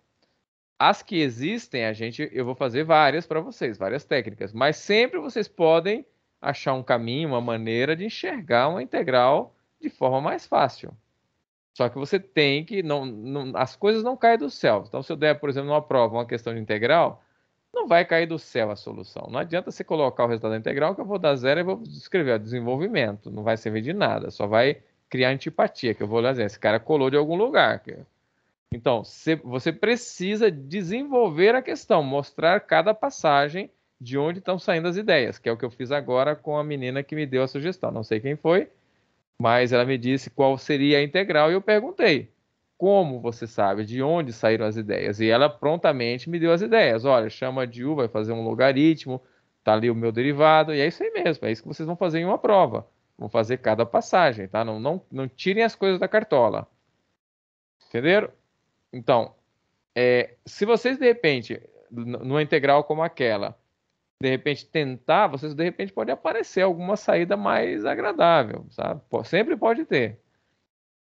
as que existem, a gente, eu vou fazer várias para vocês, várias técnicas. Mas sempre vocês podem achar um caminho, uma maneira de enxergar uma integral de forma mais fácil. Só que você tem que. Não, não, as coisas não caem do céu. Então, se eu der, por exemplo, numa prova uma questão de integral, não vai cair do céu a solução. Não adianta você colocar o resultado integral, que eu vou dar zero e vou escrever o desenvolvimento. Não vai servir de nada, só vai criar antipatia, que eu vou olhar assim, esse cara colou de algum lugar. Então, você precisa desenvolver a questão, mostrar cada passagem de onde estão saindo as ideias, que é o que eu fiz agora com a menina que me deu a sugestão. Não sei quem foi, mas ela me disse qual seria a integral e eu perguntei: como você sabe? De onde saíram as ideias? E ela prontamente me deu as ideias. Olha, chama de U, vai fazer um logaritmo, tá ali o meu derivado, e é isso aí mesmo, é isso que vocês vão fazer em uma prova. Vão fazer cada passagem, tá? Não, não, não tirem as coisas da cartola. Entenderam? Então, é, se vocês de repente, numa integral como aquela, de repente tentar, vocês de repente pode aparecer alguma saída mais agradável, sabe? Sempre pode ter.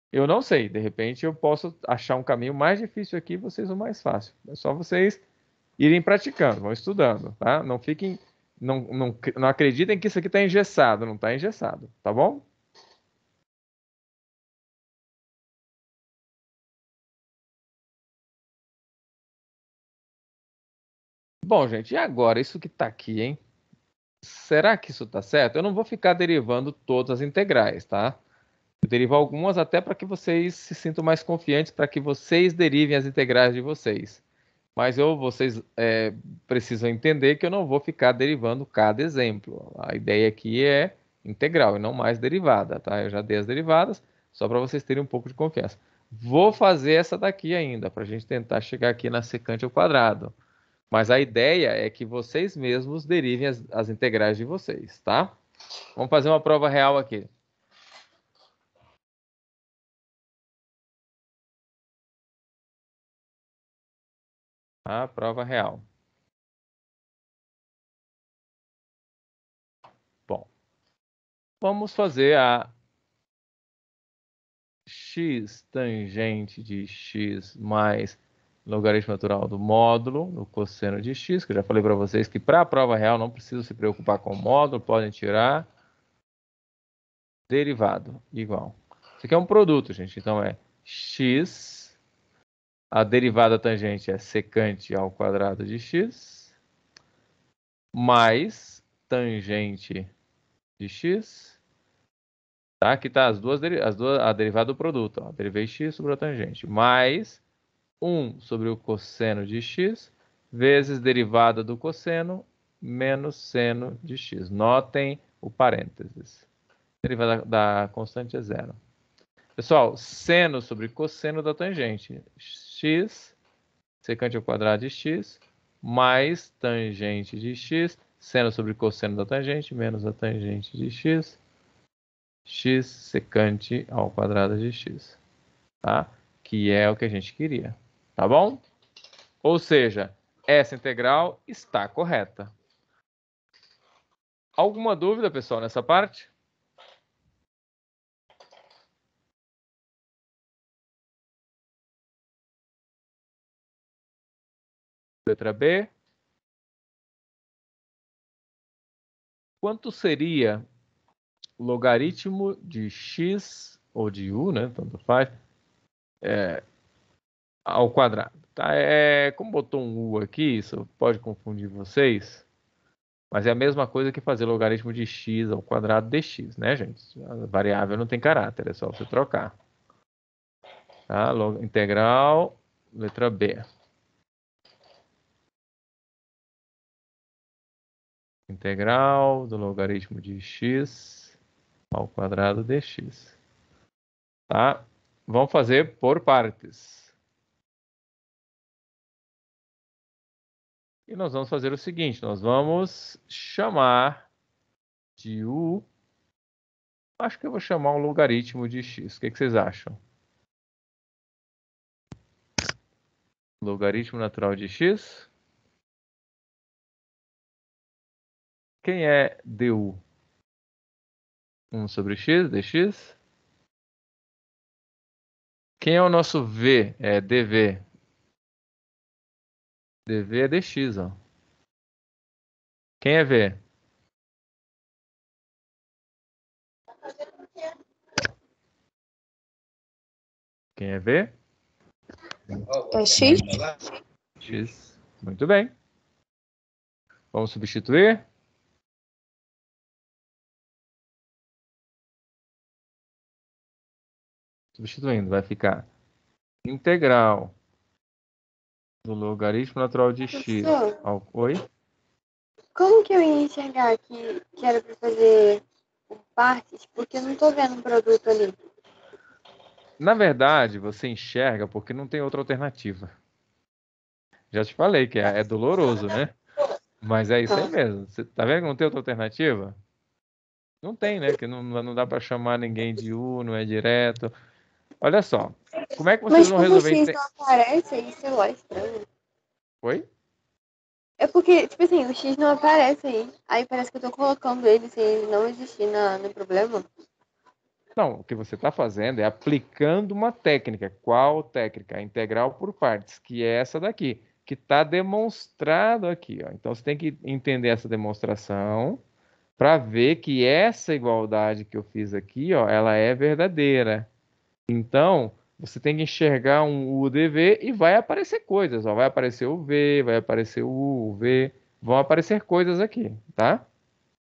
Eu não sei, de repente eu posso achar um caminho mais difícil aqui, vocês o mais fácil. É só vocês irem praticando, vão estudando, tá? Não fiquem, não, não, não acreditem que isso aqui está engessado, não está engessado, tá bom? Bom, gente, e agora? Isso que está aqui, hein? Será que isso está certo? Eu não vou ficar derivando todas as integrais, tá? Eu derivo algumas até para que vocês se sintam mais confiantes, para que vocês derivem as integrais de vocês. Mas eu, vocês é, precisam entender que eu não vou ficar derivando cada exemplo. A ideia aqui é integral e não mais derivada, tá? Eu já dei as derivadas, só para vocês terem um pouco de confiança. Vou fazer essa daqui ainda, para a gente tentar chegar aqui na secante ao quadrado. Mas a ideia é que vocês mesmos derivem as, as integrais de vocês, tá? Vamos fazer uma prova real aqui. A prova real. Bom, vamos fazer a x tangente de x mais logaritmo natural do módulo, do cosseno de x, que eu já falei para vocês que para a prova real não precisa se preocupar com o módulo, podem tirar derivado igual. Isso aqui é um produto, gente, então é x, a derivada tangente é secante ao quadrado de x, mais tangente de x, tá? Aqui está as duas, as duas, a derivada do produto, ó, derivei x sobre a tangente, mais 1 sobre o cosseno de x, vezes derivada do cosseno, menos seno de x. Notem o parênteses. Derivada da constante é zero. Pessoal, seno sobre cosseno da tangente. x, secante ao quadrado de x, mais tangente de x, seno sobre cosseno da tangente, menos a tangente de x, x secante ao quadrado de x. Tá? Que é o que a gente queria. Tá bom? Ou seja, essa integral está correta. Alguma dúvida, pessoal, nessa parte? Letra B. Quanto seria logaritmo de x ou de u, né? Tanto faz. É, ao quadrado. Tá? É, é, como botou um U aqui, isso pode confundir vocês, mas é a mesma coisa que fazer logaritmo de x ao quadrado dx, né, gente? A variável não tem caráter, é só você trocar. Tá? Log integral, letra B. Integral do logaritmo de x ao quadrado dx. Tá? Vamos fazer por partes. E nós vamos fazer o seguinte: nós vamos chamar de U. Acho que eu vou chamar um logaritmo de x. O que, que vocês acham? Logaritmo natural de x. Quem é du? 1 sobre x, dx. Quem é o nosso v? É dv. DV é DX, ó. Quem é V? Quem é V? É X. X. Muito bem. Vamos substituir? Substituindo, vai ficar integral do logaritmo natural de x. Ao... Oi? Como que eu ia enxergar que, que era para fazer partes? Porque eu não estou vendo um produto ali. Na verdade, você enxerga porque não tem outra alternativa. Já te falei que é, é doloroso, né? Mas é isso aí tá. mesmo. Você tá vendo que não tem outra alternativa? Não tem, né? Que não, não dá para chamar ninguém de U, não é direto. Olha só. Como é que vocês Mas vão resolver isso? o X não aparece aí, sei lá, estranho. Oi? É porque, tipo assim, o X não aparece aí. Aí parece que eu tô colocando ele sem ele não existir na, no problema. Não, o que você está fazendo é aplicando uma técnica. Qual técnica? A integral por partes, que é essa daqui, que está demonstrado aqui. Ó. Então você tem que entender essa demonstração para ver que essa igualdade que eu fiz aqui, ó, ela é verdadeira. Então, você tem que enxergar um UDV e vai aparecer coisas. Ó. Vai aparecer o V, vai aparecer o U, V. Vão aparecer coisas aqui, tá?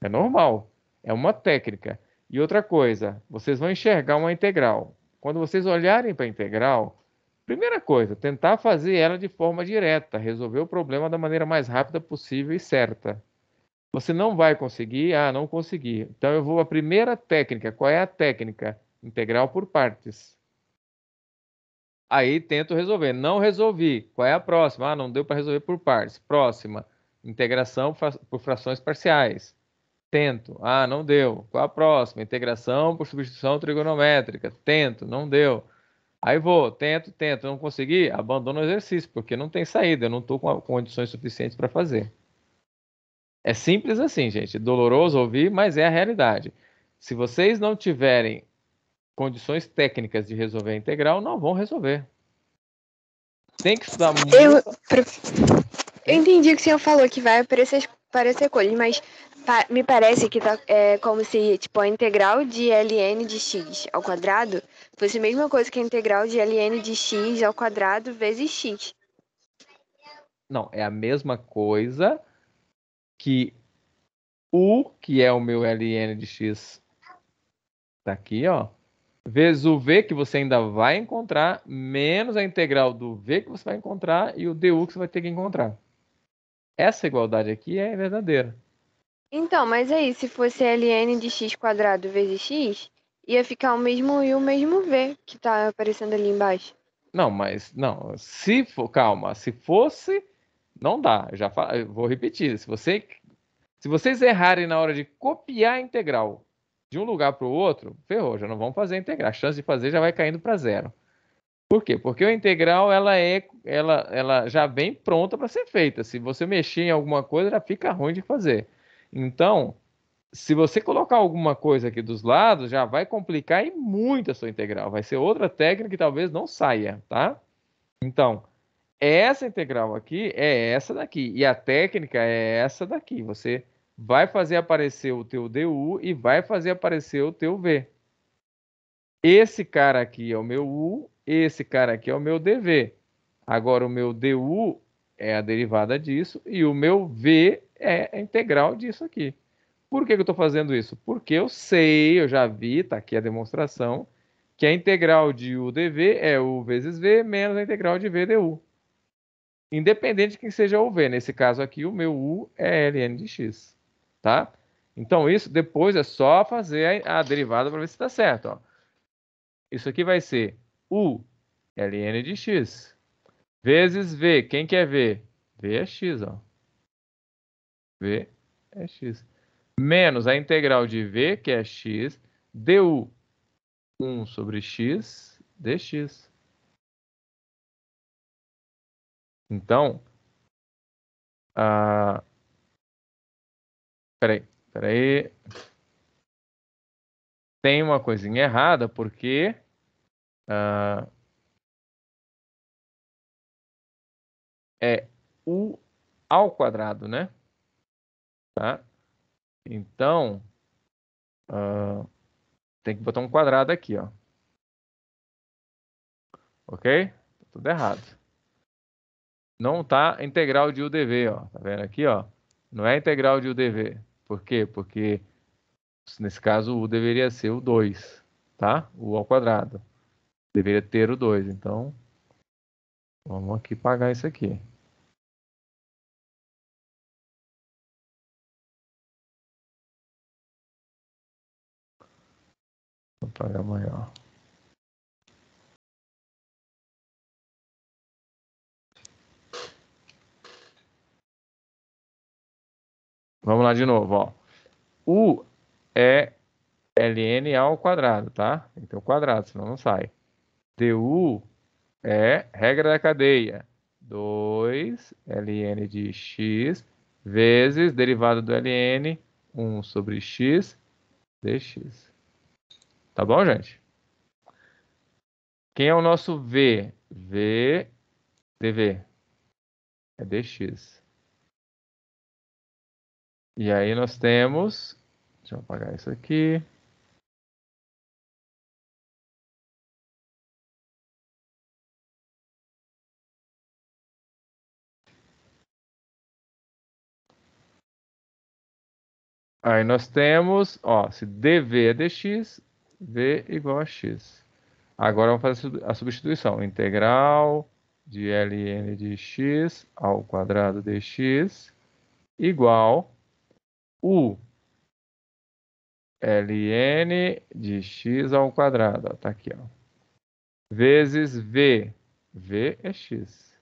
É normal. É uma técnica. E outra coisa, vocês vão enxergar uma integral. Quando vocês olharem para a integral, primeira coisa, tentar fazer ela de forma direta, resolver o problema da maneira mais rápida possível e certa. Você não vai conseguir, ah, não consegui. Então eu vou a primeira técnica. Qual é a técnica? Integral por partes. Aí tento resolver. Não resolvi. Qual é a próxima? Ah, não deu para resolver por partes. Próxima. Integração por frações parciais. Tento. Ah, não deu. Qual é a próxima? Integração por substituição trigonométrica. Tento. Não deu. Aí vou, tento, tento, não consegui, abandono o exercício, porque não tem saída, eu não estou com condições suficientes para fazer. É simples assim, gente. Doloroso ouvir, mas é a realidade. Se vocês não tiverem condições técnicas de resolver a integral, não vão resolver. Tem que estudar muito. Eu, eu entendi que o senhor falou que vai aparecer, aparecer coisas, mas pa, me parece que tá, é como se tipo, a integral de ln de x ao quadrado fosse a mesma coisa que a integral de ln de x ao quadrado vezes x. Não, é a mesma coisa que u, que é o meu ln de x, tá aqui, ó, vezes o V que você ainda vai encontrar, menos a integral do V que você vai encontrar e o DU que você vai ter que encontrar. Essa igualdade aqui é verdadeira. Então, mas aí, se fosse ln de x quadrado vezes x, ia ficar o mesmo i o mesmo v que está aparecendo ali embaixo. Não, mas não. Se for, calma, se fosse, não dá. Eu já eu vou repetir. Se, você, se vocês errarem na hora de copiar a integral de um lugar para o outro, ferrou, já não vamos fazer a integral. A chance de fazer já vai caindo para zero. Por quê? Porque a integral ela é, ela, ela já vem pronta para ser feita. Se você mexer em alguma coisa, já fica ruim de fazer. Então, se você colocar alguma coisa aqui dos lados, já vai complicar e muito a sua integral. Vai ser outra técnica que talvez não saia, tá? Então, essa integral aqui é essa daqui e a técnica é essa daqui. Você vai fazer aparecer o teu DU e vai fazer aparecer o teu V. Esse cara aqui é o meu U, esse cara aqui é o meu DV. Agora, o meu DU é a derivada disso e o meu V é a integral disso aqui. Por que, que eu estou fazendo isso? Porque eu sei, eu já vi, está aqui a demonstração, que a integral de U dV é U vezes V menos a integral de V du. Independente de quem seja o V, nesse caso aqui o meu U é ln de x tá? Então, isso depois é só fazer a, derivada para ver se está certo. Ó. Isso aqui vai ser U ln de x vezes V. Quem quer V? V é x. Ó. V é x. Menos a integral de V, que é x, du 1 sobre x dx. Então, a Peraí, peraí. Tem uma coisinha errada, porque. Uh, é U ao quadrado, né? Tá? Então, uh, tem que botar um quadrado aqui, ó. Ok? Tá tudo errado. Não tá integral de UDV, ó. Tá vendo aqui, ó? Não é integral de UDV. Por quê? Porque nesse caso o deveria ser o 2, tá? O ao quadrado. Deveria ter o 2, então vamos aqui pagar isso aqui. Vou pagar maior. Vamos lá de novo, ó. U é ln ao quadrado, tá? Tem que ter o quadrado, senão não sai. du é regra da cadeia. 2 ln de x vezes derivado do ln 1 sobre x dx. Tá bom, gente? Quem é o nosso v? v dv é dx. E aí nós temos. Deixa eu apagar isso aqui. Aí nós temos, ó, se dv é dx, v igual a x. Agora vamos fazer a substituição. Integral de ln de x ao quadrado dx igual U ln de x ao quadrado, tá aqui, ó. Vezes v, v é x.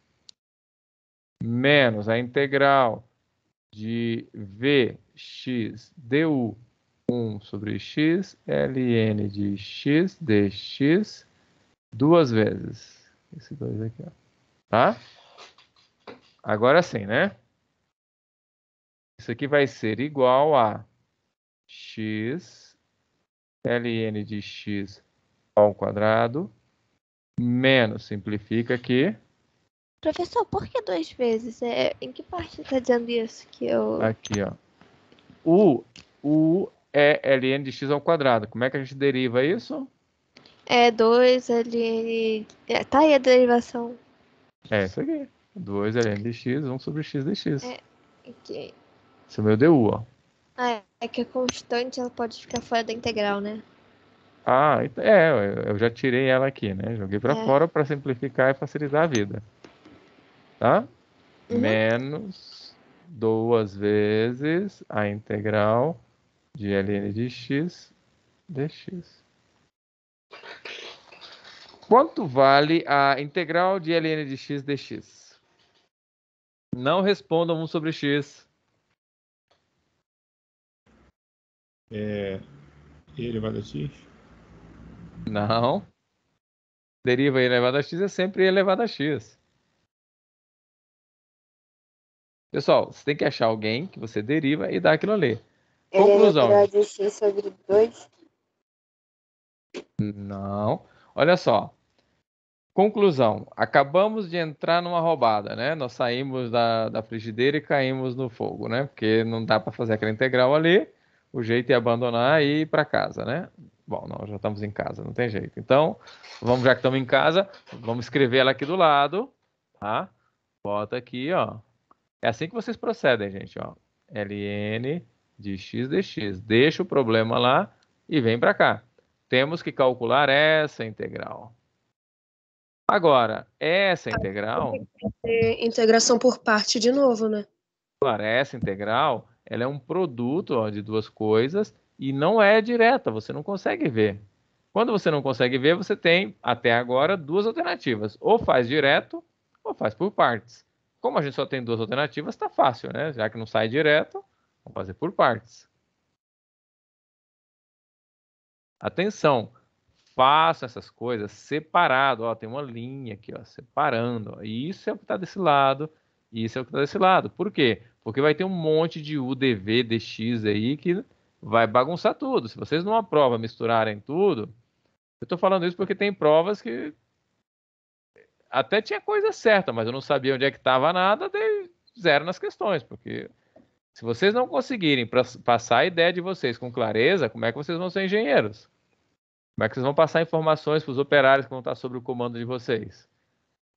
Menos a integral de vx du 1 sobre x ln de x dx duas vezes. Esse 2 aqui, ó. Tá? Agora sim, né? Isso aqui vai ser igual a x ln de x ao quadrado menos, simplifica aqui. Professor, por que duas vezes? É, em que parte está dizendo isso que eu... Aqui, ó. U, U é ln de x ao quadrado. Como é que a gente deriva isso? É 2 ln... É, tá aí a derivação. É isso aqui. 2 ln de x, 1 sobre x dx. É, okay. Esse é o meu DU, ó. Ah, é que a constante ela pode ficar fora da integral, né? Ah, é, eu já tirei ela aqui, né? Joguei para é. fora para simplificar e facilitar a vida. Tá? Uhum. Menos duas vezes a integral de ln de x dx. Quanto vale a integral de ln de x dx? Não respondam 1 sobre x. É e elevado a x? Não. Deriva e elevado a x é sempre e elevado a x. Pessoal, você tem que achar alguém que você deriva e dá aquilo ali. Conclusão. Não. Olha só. Conclusão. Acabamos de entrar numa roubada, né? Nós saímos da, da frigideira e caímos no fogo, né? Porque não dá para fazer aquela integral ali o jeito é abandonar e ir para casa, né? Bom, não, já estamos em casa, não tem jeito. Então, vamos já que estamos em casa, vamos escrever ela aqui do lado, tá? Bota aqui, ó. É assim que vocês procedem, gente, ó. ln de x dx. Deixa o problema lá e vem para cá. Temos que calcular essa integral. Agora, essa integral... ter integração por parte de novo, né? Claro, essa integral ela é um produto ó, de duas coisas e não é direta, você não consegue ver. Quando você não consegue ver, você tem, até agora, duas alternativas. Ou faz direto, ou faz por partes. Como a gente só tem duas alternativas, está fácil, né? Já que não sai direto, vamos fazer por partes. Atenção, faça essas coisas separado. Ó, tem uma linha aqui, ó, separando. Ó. Isso é o que está desse lado, isso é o que está desse lado. Por quê? Porque vai ter um monte de UDV, DX aí que vai bagunçar tudo. Se vocês numa prova misturarem tudo, eu estou falando isso porque tem provas que até tinha coisa certa, mas eu não sabia onde é que estava nada, dei zero nas questões, porque se vocês não conseguirem passar a ideia de vocês com clareza, como é que vocês vão ser engenheiros? Como é que vocês vão passar informações para os operários que vão estar tá sobre o comando de vocês?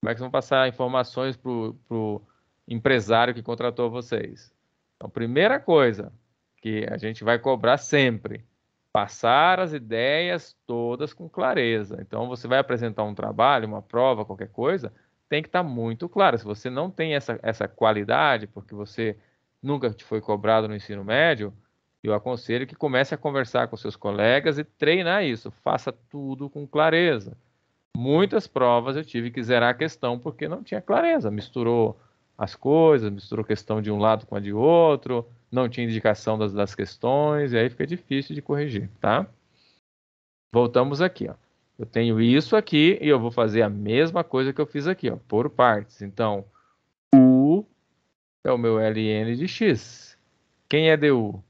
Como é que vocês vão passar informações para o empresário que contratou vocês. Então, primeira coisa que a gente vai cobrar sempre, passar as ideias todas com clareza. Então, você vai apresentar um trabalho, uma prova, qualquer coisa, tem que estar tá muito claro. Se você não tem essa, essa qualidade, porque você nunca te foi cobrado no ensino médio, eu aconselho que comece a conversar com seus colegas e treinar isso. Faça tudo com clareza. Muitas provas eu tive que zerar a questão porque não tinha clareza. Misturou as coisas, misturou questão de um lado com a de outro, não tinha indicação das, das questões, e aí fica difícil de corrigir, tá? Voltamos aqui, ó. Eu tenho isso aqui e eu vou fazer a mesma coisa que eu fiz aqui, ó, por partes. Então, U é o meu ln de x. Quem é du?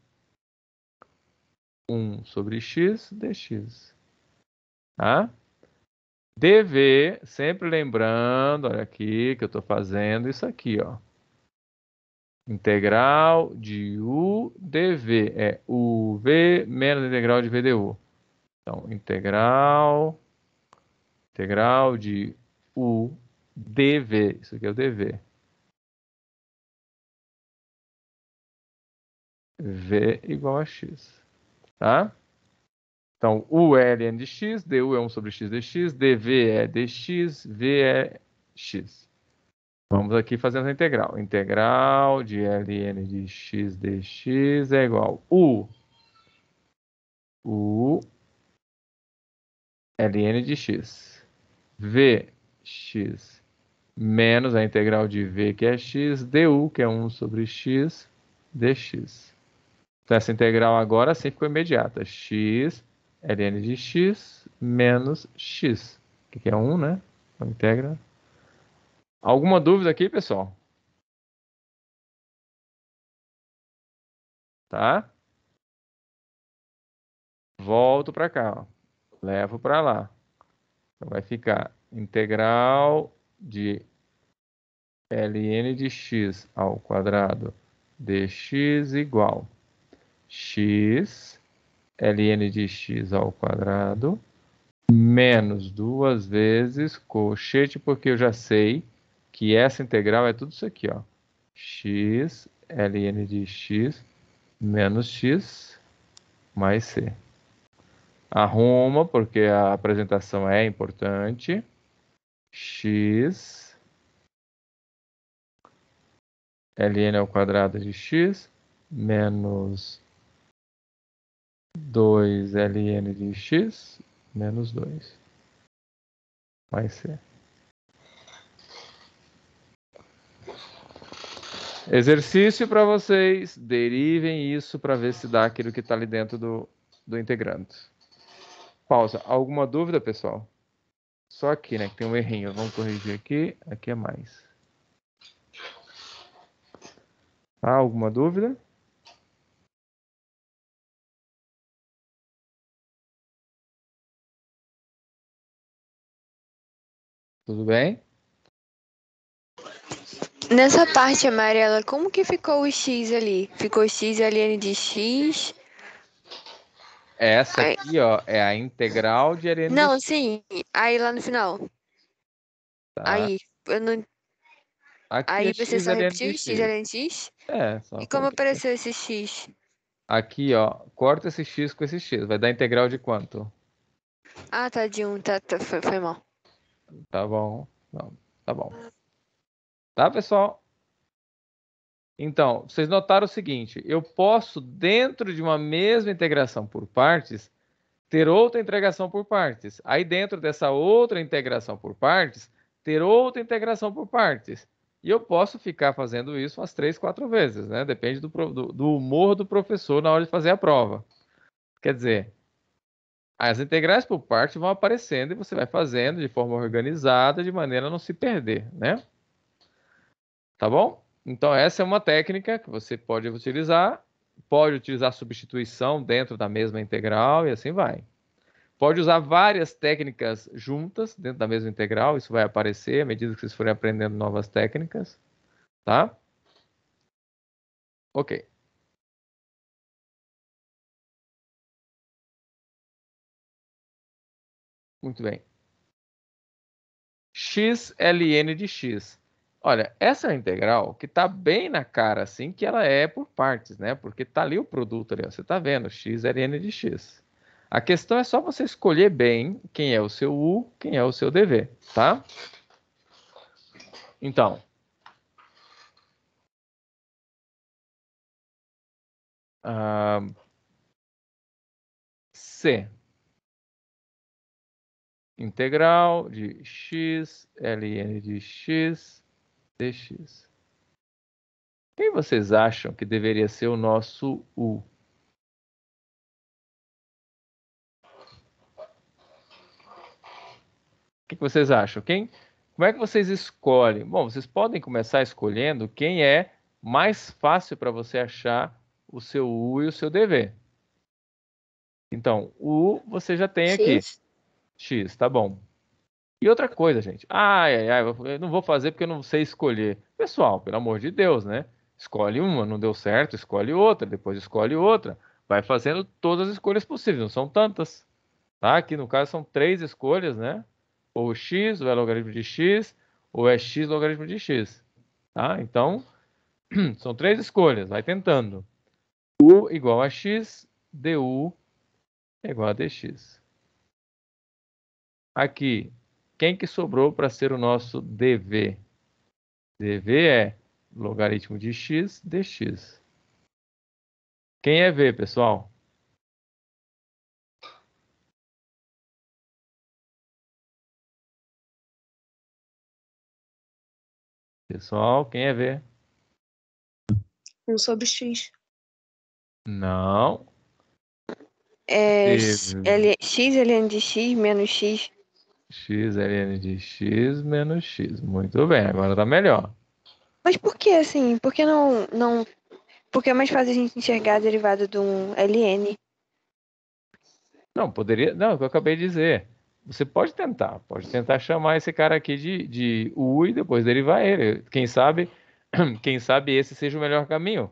1 sobre x dx. Tá? Dever, sempre lembrando, olha aqui que eu estou fazendo isso aqui, ó. Integral de U dV é UV menos integral de VDU. Então, integral, integral de U dV, isso aqui é o dV. V igual a x, tá? Então, U é ln de x, du é 1 sobre x dx, dv é dx, v é x. Vamos aqui fazendo a integral. Integral de ln de x dx é igual U, U é ln de x, v x menos a integral de v que é x, du que é 1 sobre x, dx. Então, essa integral agora sim ficou imediata. x ln de x menos x, que é 1, né? Então, integra. Alguma dúvida aqui, pessoal? Tá? Volto para cá, ó. levo para lá. Então, vai ficar integral de ln de x ao quadrado dx igual x ln de x ao quadrado menos duas vezes cochete, porque eu já sei que essa integral é tudo isso aqui, ó. x ln de x menos x mais c. Arruma, porque a apresentação é importante. x ln ao quadrado de x menos 2 ln de x menos 2 vai ser Exercício para vocês, derivem isso para ver se dá aquilo que está ali dentro do, do integrando. Pausa. Alguma dúvida, pessoal? Só aqui, né, que tem um errinho. Vamos corrigir aqui. Aqui é mais. Ah, alguma dúvida? Tudo bem? Nessa parte amarela, como que ficou o X ali? Ficou X alien de X? Essa aqui, ó, é a integral de ln Não, de sim. Aí lá no final. Tá. Aí, eu não... Aqui Aí é você só repetiu x. x de X? É. Só e como apareceu esse X? Aqui, ó, corta esse X com esse X. Vai dar integral de quanto? Ah, tá, de 1. Um, tá, tá, foi, foi mal. Tá bom. Não, tá bom. Tá, pessoal? Então, vocês notaram o seguinte: eu posso, dentro de uma mesma integração por partes, ter outra integração por partes. Aí, dentro dessa outra integração por partes, ter outra integração por partes. E eu posso ficar fazendo isso umas três, quatro vezes, né? Depende do, do, do humor do professor na hora de fazer a prova. Quer dizer, as integrais por partes vão aparecendo e você vai fazendo de forma organizada, de maneira a não se perder, né? Tá bom? Então, essa é uma técnica que você pode utilizar. Pode utilizar substituição dentro da mesma integral e assim vai. Pode usar várias técnicas juntas dentro da mesma integral. Isso vai aparecer à medida que vocês forem aprendendo novas técnicas, tá? Ok. Muito bem. xln de x. Olha, essa é a integral que está bem na cara, assim, que ela é por partes, né? Porque está ali o produto, ali, ó, você está vendo, xln de x. A questão é só você escolher bem quem é o seu u, quem é o seu dv, tá? Então, Uh, C integral de x, ln de x, dx. Quem vocês acham que deveria ser o nosso u? O que vocês acham? Quem, como é que vocês escolhem? Bom, vocês podem começar escolhendo quem é mais fácil para você achar o seu U e o seu DV. Então, o U você já tem X. aqui. X, tá bom. E outra coisa, gente. Ai, ai, ai, eu não vou fazer porque eu não sei escolher. Pessoal, pelo amor de Deus, né? Escolhe uma, não deu certo, escolhe outra, depois escolhe outra. Vai fazendo todas as escolhas possíveis, não são tantas. Tá? Aqui no caso são três escolhas, né? Ou x, ou é logaritmo de x, ou é x logaritmo de x. Tá? Então, <clears throat> são três escolhas, vai tentando. u igual a x, du é igual a dx aqui, quem que sobrou para ser o nosso dv? dv é logaritmo de x dx. Quem é v, pessoal? Pessoal, quem é V? 1 sobre X. Não. É, L, X ln de X menos X X ln é de X menos X. Muito bem, agora tá melhor. Mas por que assim? Por que não, não. Porque é mais fácil a gente enxergar a derivada de um ln? Não, poderia. Não, é o que eu acabei de dizer. Você pode tentar, pode tentar chamar esse cara aqui de, de U e depois derivar ele. Quem sabe, <clears throat> quem sabe esse seja o melhor caminho.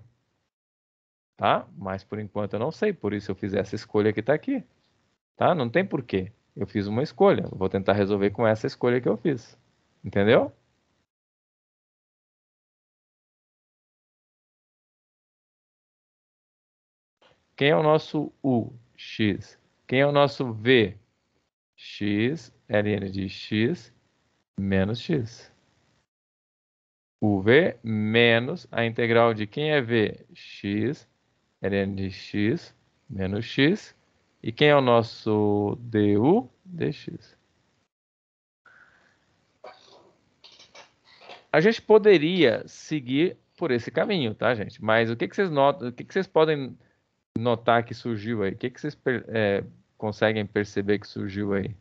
Tá? Mas por enquanto eu não sei, por isso eu fiz essa escolha que está aqui. Tá? Não tem porquê. Eu fiz uma escolha. Vou tentar resolver com essa escolha que eu fiz. Entendeu? Quem é o nosso U? X. Quem é o nosso V? X, ln de X, menos X. UV menos a integral de quem é V? X, ln de X, menos X, e quem é o nosso DU? DX. A gente poderia seguir por esse caminho, tá, gente? Mas o que, que vocês notam? O que, que vocês podem notar que surgiu aí? O que, que vocês é, conseguem perceber que surgiu aí?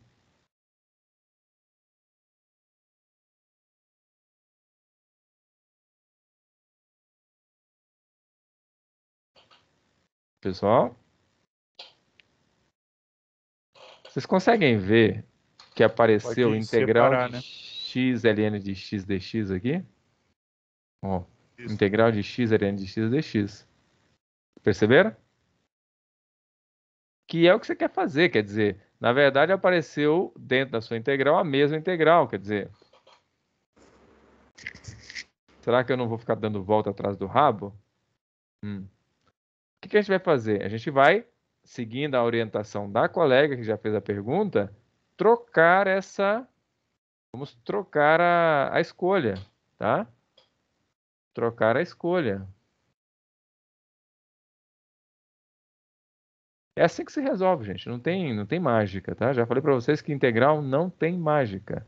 Pessoal? Vocês conseguem ver que apareceu integral separar, de né? x ln de x dx aqui? Ó, integral de x ln de x dx. Perceberam? Que é o que você quer fazer, quer dizer, na verdade apareceu dentro da sua integral a mesma integral, quer dizer... Será que eu não vou ficar dando volta atrás do rabo? Hum. O que, que a gente vai fazer? A gente vai seguindo a orientação da colega que já fez a pergunta, trocar essa. Vamos trocar a, a escolha, tá? Trocar a escolha. É assim que se resolve, gente. Não tem, não tem mágica, tá? Já falei para vocês que integral não tem mágica.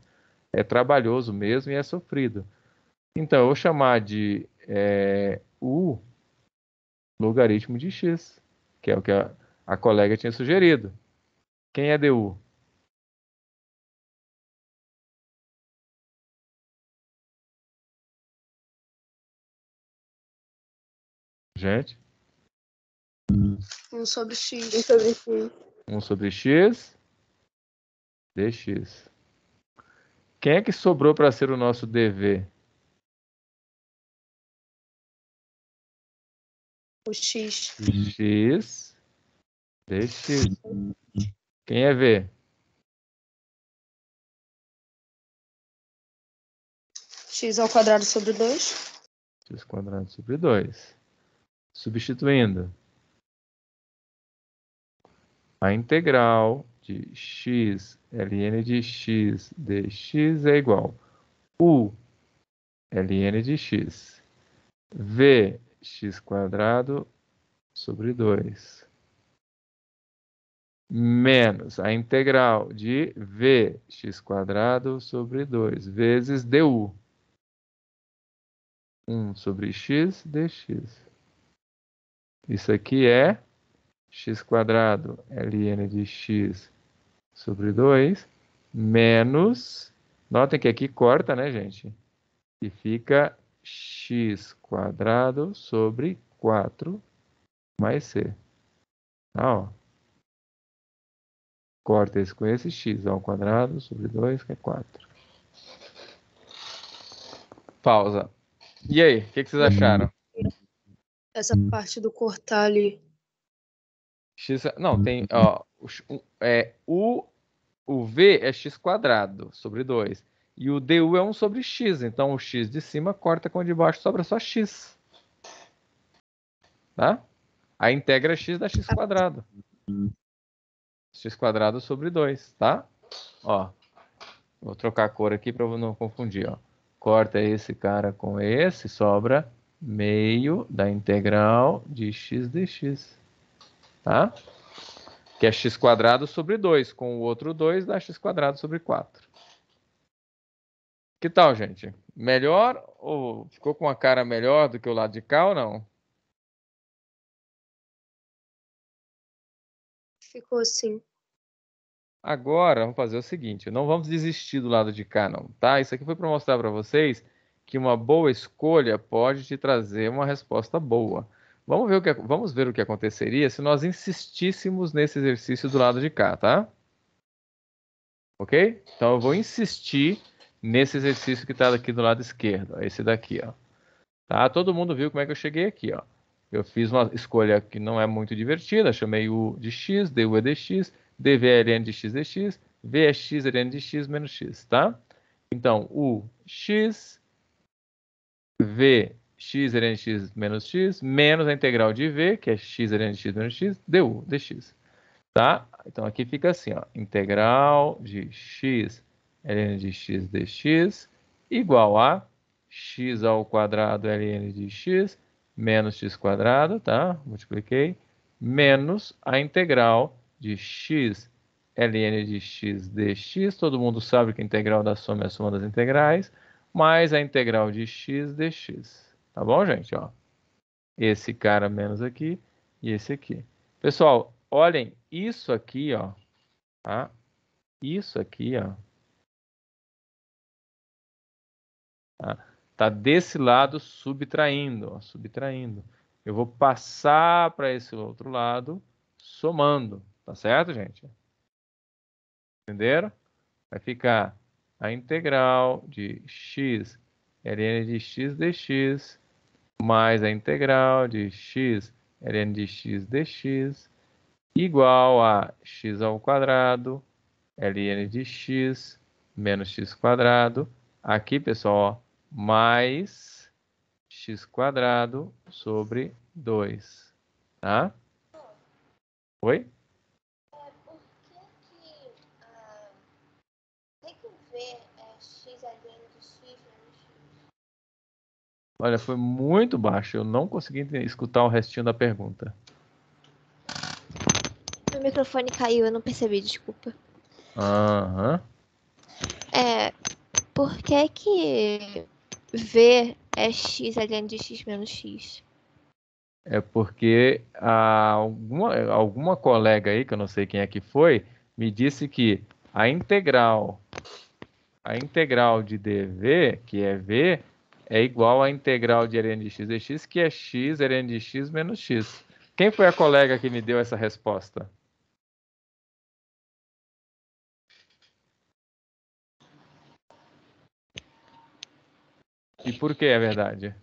É trabalhoso mesmo e é sofrido. Então, eu vou chamar de é, U logaritmo de x, que é o que a, a colega tinha sugerido. Quem é DU? Gente? Um sobre x. Um sobre x. Um sobre x. Dx. Quem é que sobrou para ser o nosso DV? O x. X. Desse. Quem é ver? x ao quadrado sobre 2. x quadrado sobre 2. Substituindo. A integral de x ln de x dx é igual u ln de x v x quadrado sobre 2 menos a integral de Vx quadrado sobre 2 vezes du. 1 sobre x dx. Isso aqui é x quadrado ln de x sobre 2 menos, notem que aqui corta, né, gente? E fica x quadrado sobre 4 mais c. Tá, ó. Corta esse com esse, x ao quadrado sobre 2, que é 4. Pausa. E aí, o que, que, vocês hum. acharam? Essa parte do cortar ali. X, não, tem, ó, o, é, o, o V é x quadrado sobre 2. E o DU é 1 sobre x, então o x de cima corta com o de baixo, sobra só x. Tá? a integra x dá x tá. quadrado x quadrado sobre 2, tá? Ó, vou trocar a cor aqui para não confundir, ó. Corta esse cara com esse, sobra meio da integral de x dx, tá? Que é x quadrado sobre 2, com o outro 2 dá x quadrado sobre 4. Que tal, gente? Melhor ou ficou com a cara melhor do que o lado de cá ou não? ficou assim. Agora, vamos fazer o seguinte: não vamos desistir do lado de cá, não, tá? Isso aqui foi para mostrar para vocês que uma boa escolha pode te trazer uma resposta boa. Vamos ver, o que, vamos ver o que aconteceria se nós insistíssemos nesse exercício do lado de cá, tá? Ok? Então eu vou insistir nesse exercício que está aqui do lado esquerdo, esse daqui, ó. Tá? Todo mundo viu como é que eu cheguei aqui, ó. Eu fiz uma escolha que não é muito divertida, chamei U de x, du é dx, dvln de x dx, vxln de x menos x, tá? Então, u x, v x ln de x menos x, menos a integral de v, que é x ln de x menos x, du dx, tá? Então, aqui fica assim, ó, integral de x ln de x dx igual a x ao quadrado ln de x menos x quadrado, tá? Multipliquei, menos a integral de x ln de x dx, todo mundo sabe que a integral da soma é a soma das integrais, mais a integral de x dx. Tá bom, gente? Ó, esse cara menos aqui e esse aqui. Pessoal, olhem, isso aqui, ó, tá? Isso aqui, ó. Tá? Está desse lado subtraindo, ó, subtraindo. Eu vou passar para esse outro lado somando. Tá certo, gente? Entenderam? Vai ficar a integral de x ln de x dx mais a integral de x ln de x dx igual a x ao quadrado ln de x menos x quadrado. Aqui, pessoal, mais x quadrado sobre 2, tá? Oi? Olha, foi muito baixo. Eu não consegui escutar o restinho da pergunta. Meu microfone caiu, eu não percebi, desculpa. Aham. É, por que que V é x ln é de x menos x. É porque alguma, alguma colega aí, que eu não sei quem é que foi, me disse que a integral a integral de dv, que é v, é igual à integral de ln de x dx, que é x ln de x menos x. Quem foi a colega que me deu essa resposta? E por que é verdade?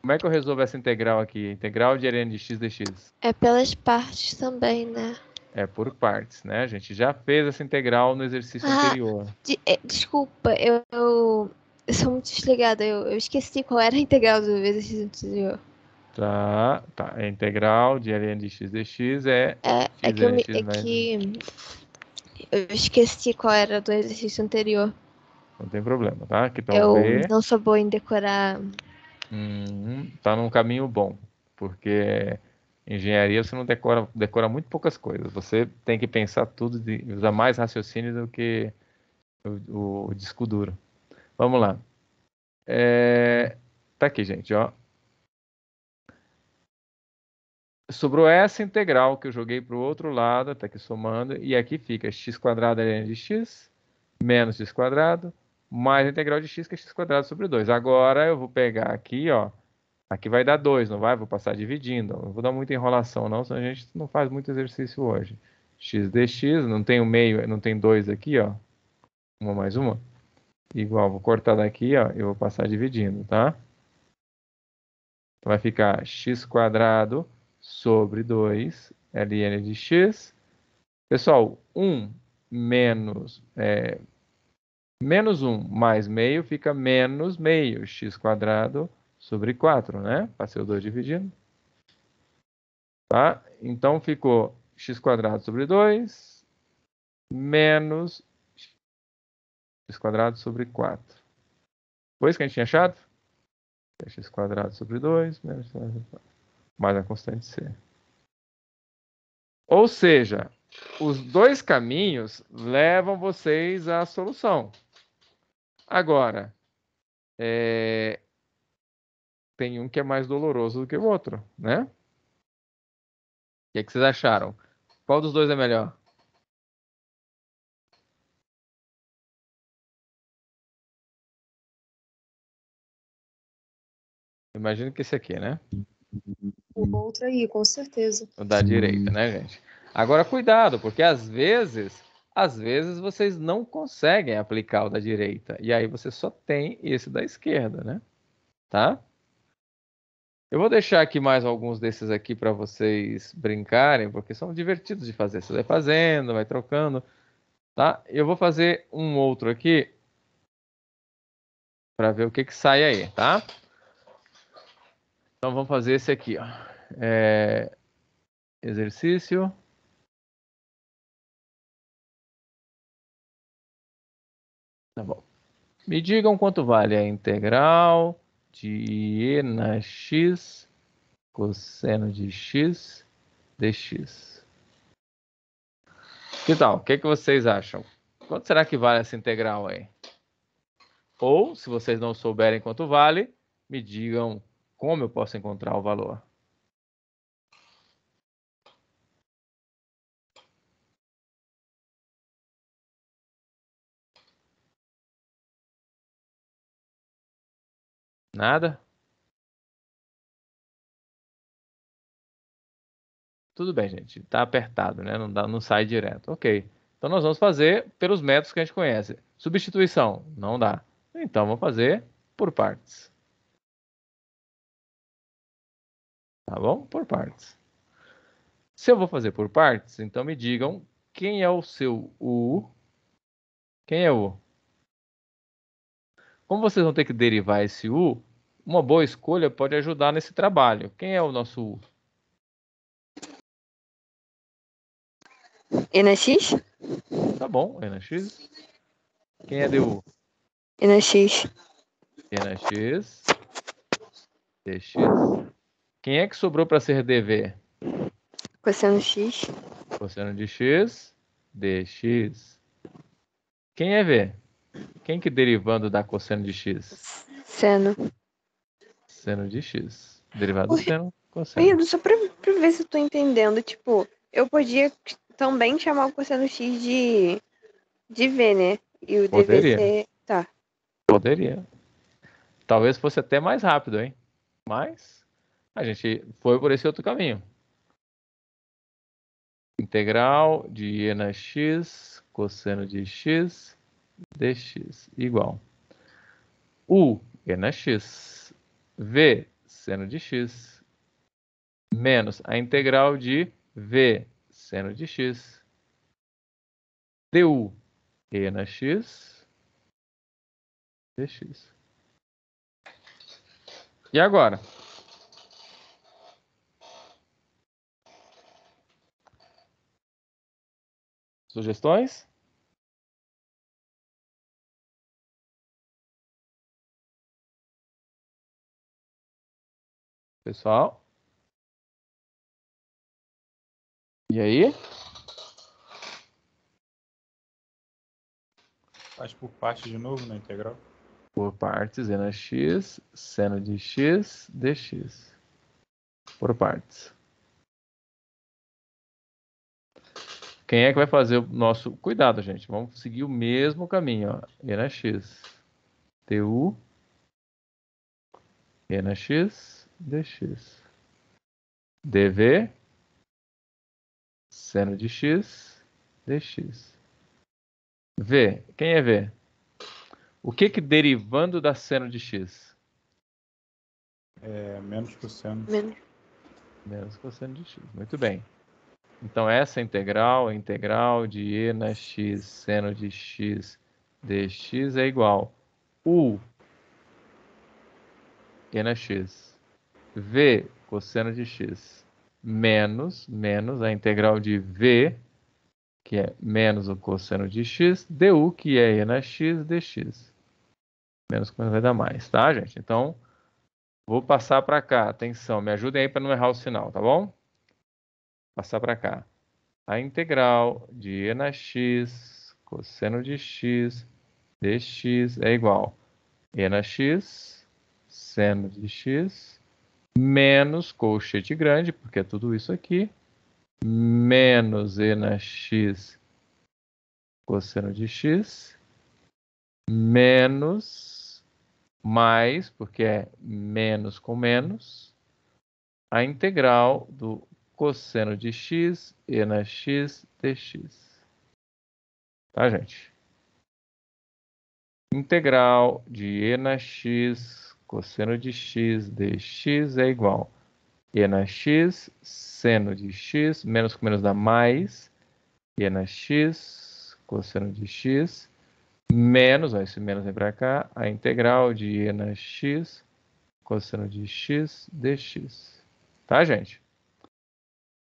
Como é que eu resolvo essa integral aqui? Integral de ln de x dx. É pelas partes também, né? É por partes, né? A gente já fez essa integral no exercício ah, anterior. De, é, desculpa, eu, eu, sou muito desligada. Eu, eu, esqueci qual era a integral do exercício anterior. Tá, tá. A integral de ln de x dx é... É, é que, eu, é que eu esqueci qual era do exercício anterior. Não tem problema, tá? Aqui tá Eu não sou boa em decorar. Hum, tá num caminho bom, porque engenharia você não decora, decora muito poucas coisas. Você tem que pensar tudo, de, usar mais raciocínio do que o, o disco duro. Vamos lá. É, tá aqui, gente, ó sobrou essa integral que eu joguei para o outro lado, está aqui somando, e aqui fica x quadrado ln de x, menos x quadrado, mais a integral de x, que é x quadrado sobre 2. Agora eu vou pegar aqui, ó, aqui vai dar 2, não vai? Vou passar dividindo, não vou dar muita enrolação não, senão a gente não faz muito exercício hoje. x dx, não tem o meio, não tem 2 aqui, ó, uma mais uma, igual, vou cortar daqui, ó, eu vou passar dividindo, tá? Então, vai ficar x quadrado sobre 2 ln de x. Pessoal, 1 menos, é, menos 1 mais meio fica menos meio, x quadrado sobre 4, né? Passei o 2 dividindo. Tá? Então, ficou x quadrado sobre 2 menos x quadrado sobre 4. Foi isso que a gente tinha achado? x quadrado sobre 2 menos x quadrado sobre 4 mais na é constante C. Ou seja, os dois caminhos levam vocês à solução. Agora, é... tem um que é mais doloroso do que o outro, né? O que, é que vocês acharam? Qual dos dois é melhor? Imagino que esse aqui, né? o outro aí, com certeza. Da direita, né, gente? Agora, cuidado, porque às vezes, às vezes vocês não conseguem aplicar o da direita. E aí você só tem esse da esquerda, né? Tá? Eu vou deixar aqui mais alguns desses aqui para vocês brincarem, porque são divertidos de fazer. Você vai fazendo, vai trocando, tá? Eu vou fazer um outro aqui para ver o que que sai aí, tá? Então vamos fazer esse aqui, ó. É... Exercício. Tá bom. Me digam quanto vale a integral de e na x cosseno de x dx. Que tal? O que, que vocês acham? Quanto será que vale essa integral aí? Ou, se vocês não souberem quanto vale, me digam como eu posso encontrar o valor? Nada? Tudo bem, gente. Está apertado, né? Não, dá, não sai direto. Ok. Então nós vamos fazer pelos métodos que a gente conhece. Substituição, não dá. Então vamos fazer por partes. Tá bom? Por partes. Se eu vou fazer por partes, então me digam quem é o seu U. Quem é o? Como vocês vão ter que derivar esse U, uma boa escolha pode ajudar nesse trabalho. Quem é o nosso U? NX? Tá bom, NX. Quem é DU? NX. NX. DX. Quem é que sobrou para ser dv? Cosseno x. Cosseno de x, dx. Quem é v? Quem que derivando dá cosseno de x? Seno. Seno de x. Derivado Ui, do seno, cosseno. Pedro, só para ver se eu tô entendendo. Tipo, eu podia também chamar o cosseno x de, de v, né? E o dv ser... Tá. Poderia. Talvez fosse até mais rápido, hein? Mas... A gente foi por esse outro caminho. Integral de e na x, cosseno de x, dx, igual. U, e na x. V, seno de x, menos a integral de V, seno de x, du, e na x, dx. E agora? Sugestões? Pessoal? E aí? Faz por parte de novo na né, integral? Por partes, e na x, seno de x, dx. Por partes. Quem é que vai fazer o nosso. Cuidado, gente. Vamos seguir o mesmo caminho. Ó. TU. NX. DX. DV. Seno de X. DX. V. Quem é V? O que que derivando da seno de X? É, menos cosseno. Menos. Menos seno de X. Muito bem. Então, essa integral, a integral de e na x seno de x dx é igual u e na x v cosseno de x menos, menos a integral de v, que é menos o cosseno de x, du, que é e na x dx. Menos como vai dar mais, tá, gente? Então, vou passar para cá. Atenção, me ajudem aí para não errar o sinal, tá bom? passar para cá. A integral de e na x, cosseno de x, dx é igual a e na x, seno de x, menos colchete grande, porque é tudo isso aqui, menos e na x, cosseno de x, menos mais, porque é menos com menos, a integral do cosseno de x e na x dx. Tá, gente? Integral de e na x cosseno de x dx é igual e na x seno de x menos com menos dá mais e na x cosseno de x menos, ó, esse menos vem para cá, a integral de e na x cosseno de x dx. Tá, gente?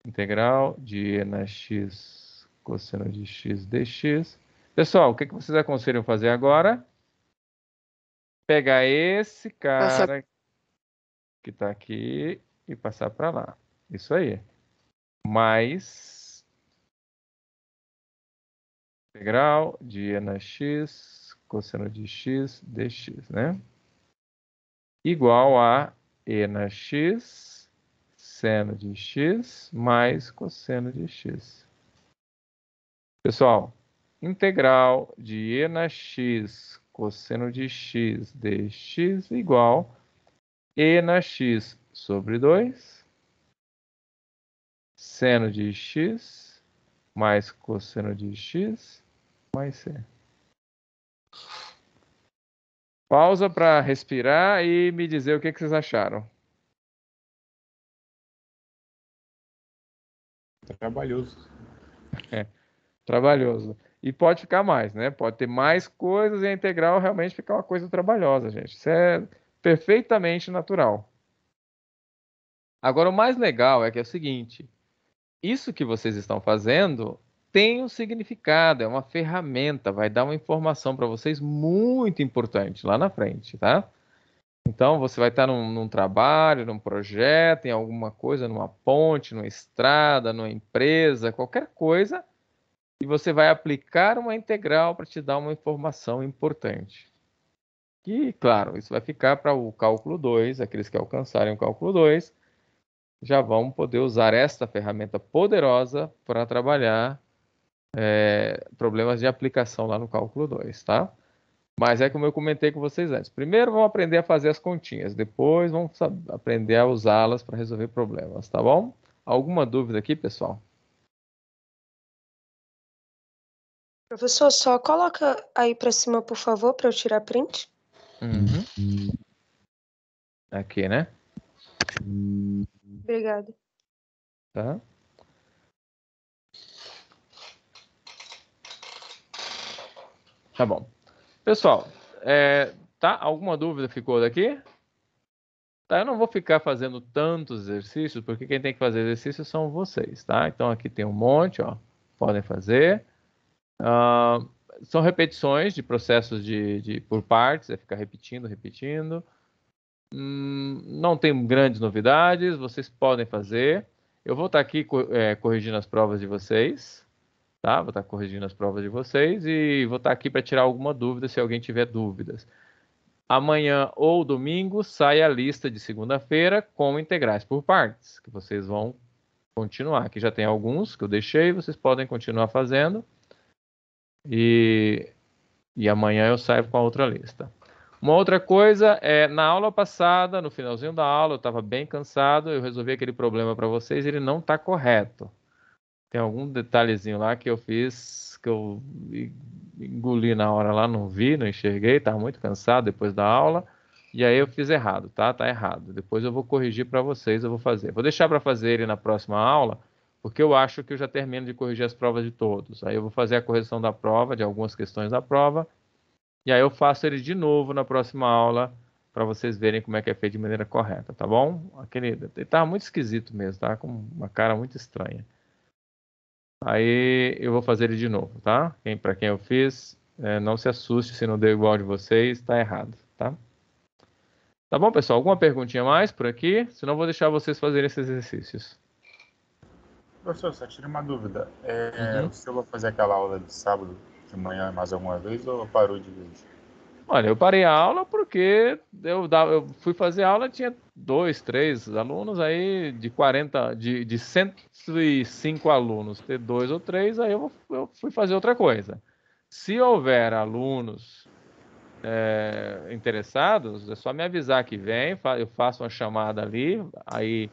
integral de e na x cosseno de x dx. Pessoal, o que, que vocês aconselham fazer agora? Pegar esse cara Passa... que está aqui e passar para lá. Isso aí. Mais integral de e na x cosseno de x dx, né? Igual a e na x seno de x mais cosseno de x. Pessoal, integral de e na x cosseno de x dx igual e na x sobre 2, seno de x mais cosseno de x mais c. Pausa para respirar e me dizer o que, que vocês acharam. Trabalhoso. É, trabalhoso. E pode ficar mais, né? Pode ter mais coisas e a integral realmente ficar uma coisa trabalhosa, gente. Isso é perfeitamente natural. Agora, o mais legal é que é o seguinte: isso que vocês estão fazendo tem um significado, é uma ferramenta, vai dar uma informação para vocês muito importante lá na frente, tá? Então, você vai estar num, num, trabalho, num projeto, em alguma coisa, numa ponte, numa estrada, numa empresa, qualquer coisa, e você vai aplicar uma integral para te dar uma informação importante. E, claro, isso vai ficar para o cálculo 2, aqueles que alcançarem o cálculo 2 já vão poder usar esta ferramenta poderosa para trabalhar é, problemas de aplicação lá no cálculo 2, tá? Mas é como eu comentei com vocês antes. Primeiro vão aprender a fazer as continhas, depois vão aprender a usá-las para resolver problemas, tá bom? Alguma dúvida aqui, pessoal? Professor, só coloca aí para cima, por favor, para eu tirar print. Uhum. Aqui, né? Obrigada. Tá. Tá bom. Pessoal, é, tá? Alguma dúvida ficou daqui? Tá, eu não vou ficar fazendo tantos exercícios, porque quem tem que fazer exercícios são vocês, tá? Então aqui tem um monte, ó, podem fazer. Uh, são repetições de processos de, de, por partes, é ficar repetindo, repetindo. Hum, não tem grandes novidades, vocês podem fazer. Eu vou estar tá aqui é, corrigindo as provas de vocês. Tá? Vou estar tá corrigindo as provas de vocês e vou estar tá aqui para tirar alguma dúvida se alguém tiver dúvidas. Amanhã ou domingo sai a lista de segunda-feira com integrais por partes, que vocês vão continuar. Aqui já tem alguns que eu deixei, vocês podem continuar fazendo. E, e amanhã eu saio com a outra lista. Uma outra coisa é, na aula passada, no finalzinho da aula, eu estava bem cansado, eu resolvi aquele problema para vocês, ele não está correto tem algum detalhezinho lá que eu fiz que eu engoli na hora lá, não vi, não enxerguei, estava muito cansado depois da aula. E aí eu fiz errado, tá? Tá errado. Depois eu vou corrigir para vocês, eu vou fazer. Vou deixar para fazer ele na próxima aula, porque eu acho que eu já termino de corrigir as provas de todos. Aí eu vou fazer a correção da prova, de algumas questões da prova, e aí eu faço ele de novo na próxima aula para vocês verem como é que é feito de maneira correta, tá bom? Aquele, ele muito esquisito mesmo, tá? Com uma cara muito estranha. Aí eu vou fazer ele de novo, tá? Quem, para quem eu fiz, é, não se assuste se não deu igual de vocês, está errado, tá? Tá bom, pessoal? Alguma perguntinha mais por aqui? Senão vou deixar vocês fazerem esses exercícios. Professor, só tira uma dúvida. É, uhum. O fazer aquela aula de sábado de manhã mais alguma vez ou parou de vez? Olha, eu parei a aula porque eu, eu fui fazer aula, tinha dois, três alunos, aí de 40, de, de 105 alunos, ter dois ou três, aí eu, eu fui fazer outra coisa. Se houver alunos é, interessados, é só me avisar que vem, eu faço uma chamada ali, aí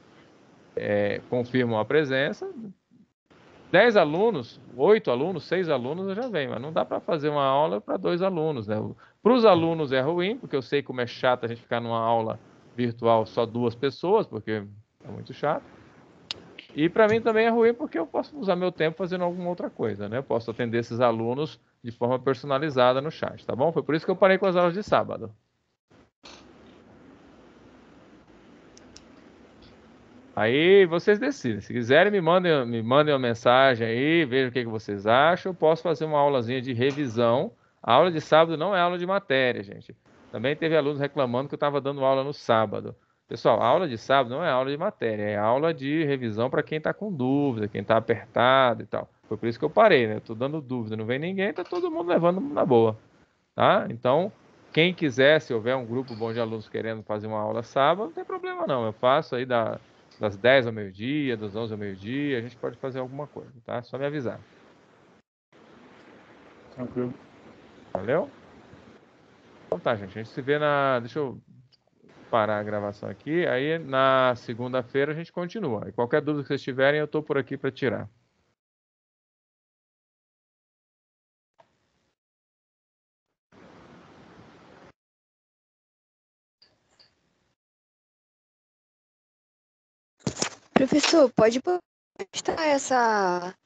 é, confirmam a presença. Dez alunos, oito alunos, seis alunos eu já venho, mas não dá para fazer uma aula para dois alunos, né? Para os alunos é ruim, porque eu sei como é chato a gente ficar numa aula virtual só duas pessoas, porque é muito chato. E para mim também é ruim porque eu posso usar meu tempo fazendo alguma outra coisa, né? Eu posso atender esses alunos de forma personalizada no chat, tá bom? Foi por isso que eu parei com as aulas de sábado. Aí vocês decidem. Se quiserem, me mandem, me mandem uma mensagem aí, vejam o que, que vocês acham. Eu posso fazer uma aulazinha de revisão a aula de sábado não é aula de matéria, gente. Também teve alunos reclamando que eu estava dando aula no sábado. Pessoal, a aula de sábado não é aula de matéria, é aula de revisão para quem está com dúvida, quem está apertado e tal. Foi por isso que eu parei, né? Estou dando dúvida, não vem ninguém, está todo mundo levando na boa. Tá? Então, quem quiser, se houver um grupo bom de alunos querendo fazer uma aula sábado, não tem problema não. Eu faço aí da, das 10 ao meio-dia, das 11 ao meio-dia, a gente pode fazer alguma coisa, tá? É só me avisar. Tranquilo. Valeu? Então tá, gente. A gente se vê na. Deixa eu parar a gravação aqui. Aí na segunda-feira a gente continua. E qualquer dúvida que vocês tiverem, eu estou por aqui para tirar. Professor, pode postar essa